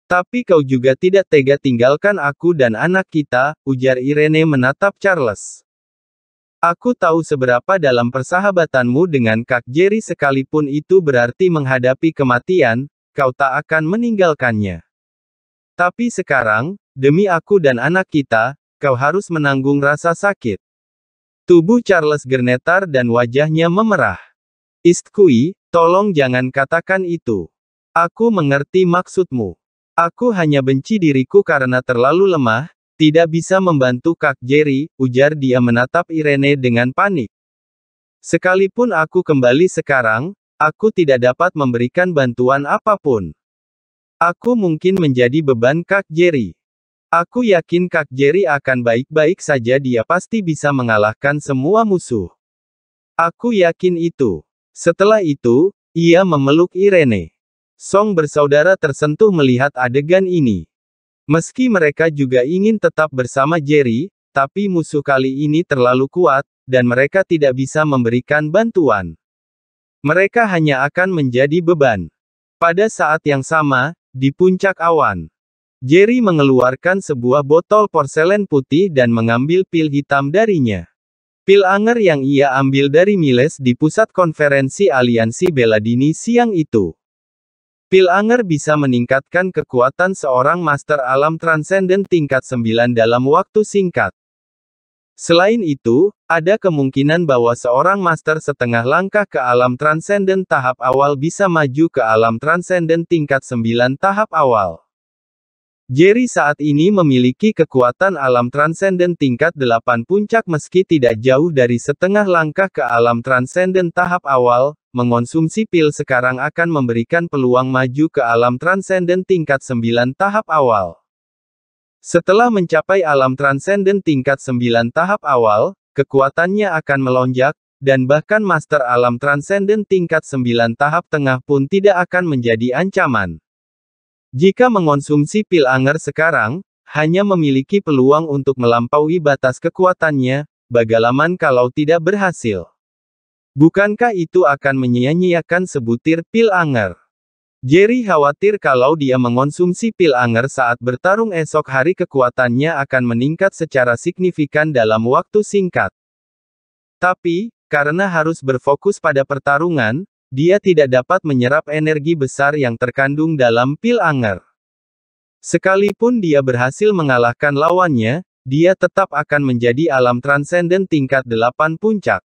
Tapi kau juga tidak tega tinggalkan aku dan anak kita, ujar Irene menatap Charles. Aku tahu seberapa dalam persahabatanmu dengan Kak Jerry sekalipun itu berarti menghadapi kematian, kau tak akan meninggalkannya. Tapi sekarang, demi aku dan anak kita, kau harus menanggung rasa sakit. Tubuh Charles gernetar dan wajahnya memerah. Istkui, tolong jangan katakan itu. Aku mengerti maksudmu. Aku hanya benci diriku karena terlalu lemah, tidak bisa membantu Kak Jerry, ujar dia menatap Irene dengan panik. Sekalipun aku kembali sekarang, aku tidak dapat memberikan bantuan apapun. Aku mungkin menjadi beban Kak Jerry. Aku yakin Kak Jerry akan baik-baik saja dia pasti bisa mengalahkan semua musuh. Aku yakin itu. Setelah itu, ia memeluk Irene. Song bersaudara tersentuh melihat adegan ini. Meski mereka juga ingin tetap bersama Jerry, tapi musuh kali ini terlalu kuat, dan mereka tidak bisa memberikan bantuan. Mereka hanya akan menjadi beban. Pada saat yang sama, di puncak awan, Jerry mengeluarkan sebuah botol porselen putih dan mengambil pil hitam darinya. Pil Anger yang ia ambil dari Miles di pusat konferensi aliansi bela dini siang itu. Pil Anger bisa meningkatkan kekuatan seorang Master Alam transenden tingkat 9 dalam waktu singkat. Selain itu, ada kemungkinan bahwa seorang Master setengah langkah ke alam transenden tahap awal bisa maju ke alam transenden tingkat 9 tahap awal. Jerry saat ini memiliki kekuatan alam transenden tingkat 8 puncak meski tidak jauh dari setengah langkah ke alam transenden tahap awal, mengonsumsi pil sekarang akan memberikan peluang maju ke alam transenden tingkat 9 tahap awal. Setelah mencapai alam transenden tingkat 9 tahap awal, kekuatannya akan melonjak, dan bahkan master alam transenden tingkat 9 tahap tengah pun tidak akan menjadi ancaman. Jika mengonsumsi pil anger sekarang, hanya memiliki peluang untuk melampaui batas kekuatannya, Bagalaman kalau tidak berhasil. Bukankah itu akan menyia-nyiakan sebutir pil anger? Jerry khawatir kalau dia mengonsumsi pil anger saat bertarung esok hari kekuatannya akan meningkat secara signifikan dalam waktu singkat. Tapi, karena harus berfokus pada pertarungan, dia tidak dapat menyerap energi besar yang terkandung dalam pil anger. Sekalipun dia berhasil mengalahkan lawannya, dia tetap akan menjadi alam transenden tingkat 8 puncak.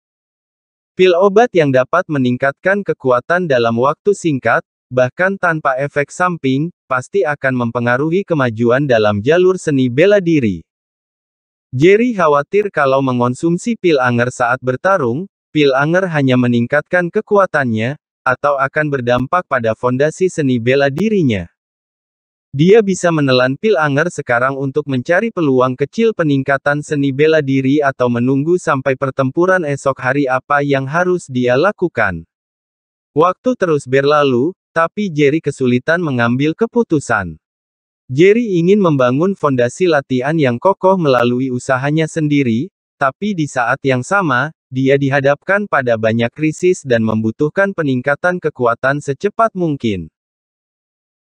Pil obat yang dapat meningkatkan kekuatan dalam waktu singkat, bahkan tanpa efek samping, pasti akan mempengaruhi kemajuan dalam jalur seni bela diri. Jerry khawatir kalau mengonsumsi pil anger saat bertarung, Pil Anger hanya meningkatkan kekuatannya, atau akan berdampak pada fondasi seni bela dirinya. Dia bisa menelan pil anger sekarang untuk mencari peluang kecil peningkatan seni bela diri atau menunggu sampai pertempuran esok hari apa yang harus dia lakukan. Waktu terus berlalu, tapi Jerry kesulitan mengambil keputusan. Jerry ingin membangun fondasi latihan yang kokoh melalui usahanya sendiri, tapi di saat yang sama, dia dihadapkan pada banyak krisis dan membutuhkan peningkatan kekuatan secepat mungkin.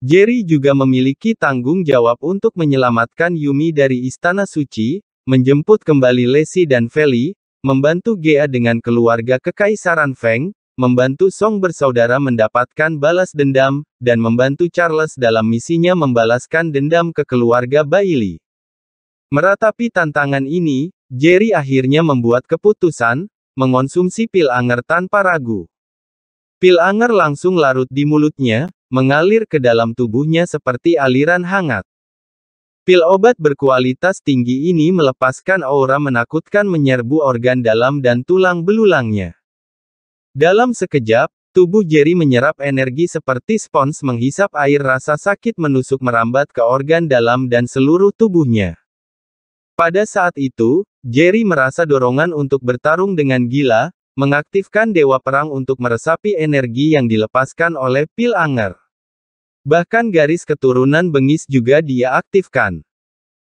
Jerry juga memiliki tanggung jawab untuk menyelamatkan Yumi dari Istana Suci, menjemput kembali Lesi dan Feli, membantu Gea dengan keluarga Kekaisaran Feng, membantu Song bersaudara mendapatkan balas dendam, dan membantu Charles dalam misinya membalaskan dendam ke keluarga Bailey. Meratapi tantangan ini, Jerry akhirnya membuat keputusan, mengonsumsi pil anger tanpa ragu. Pil anger langsung larut di mulutnya, mengalir ke dalam tubuhnya seperti aliran hangat. Pil obat berkualitas tinggi ini melepaskan aura menakutkan menyerbu organ dalam dan tulang belulangnya. Dalam sekejap, tubuh Jerry menyerap energi seperti spons menghisap air rasa sakit menusuk merambat ke organ dalam dan seluruh tubuhnya. Pada saat itu, Jerry merasa dorongan untuk bertarung dengan gila, mengaktifkan dewa perang untuk meresapi energi yang dilepaskan oleh pil anger. Bahkan garis keturunan bengis juga dia aktifkan.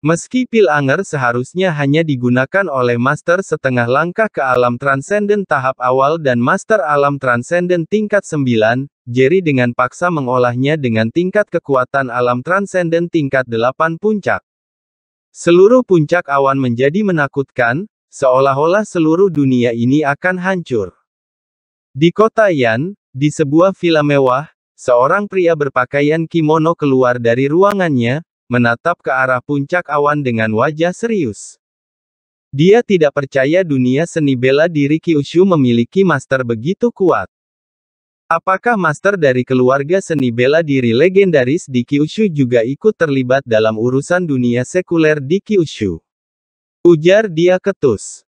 Meski pil anger seharusnya hanya digunakan oleh master setengah langkah ke alam Transcendent tahap awal dan master alam Transcendent tingkat 9, Jerry dengan paksa mengolahnya dengan tingkat kekuatan alam Transcendent tingkat 8 puncak. Seluruh puncak awan menjadi menakutkan, seolah-olah seluruh dunia ini akan hancur. Di kota Yan, di sebuah villa mewah, seorang pria berpakaian kimono keluar dari ruangannya, menatap ke arah puncak awan dengan wajah serius. Dia tidak percaya dunia seni bela diri Kyushu memiliki master begitu kuat. Apakah master dari keluarga seni bela diri legendaris di Kyushu juga ikut terlibat dalam urusan dunia sekuler di Kyushu? Ujar dia ketus.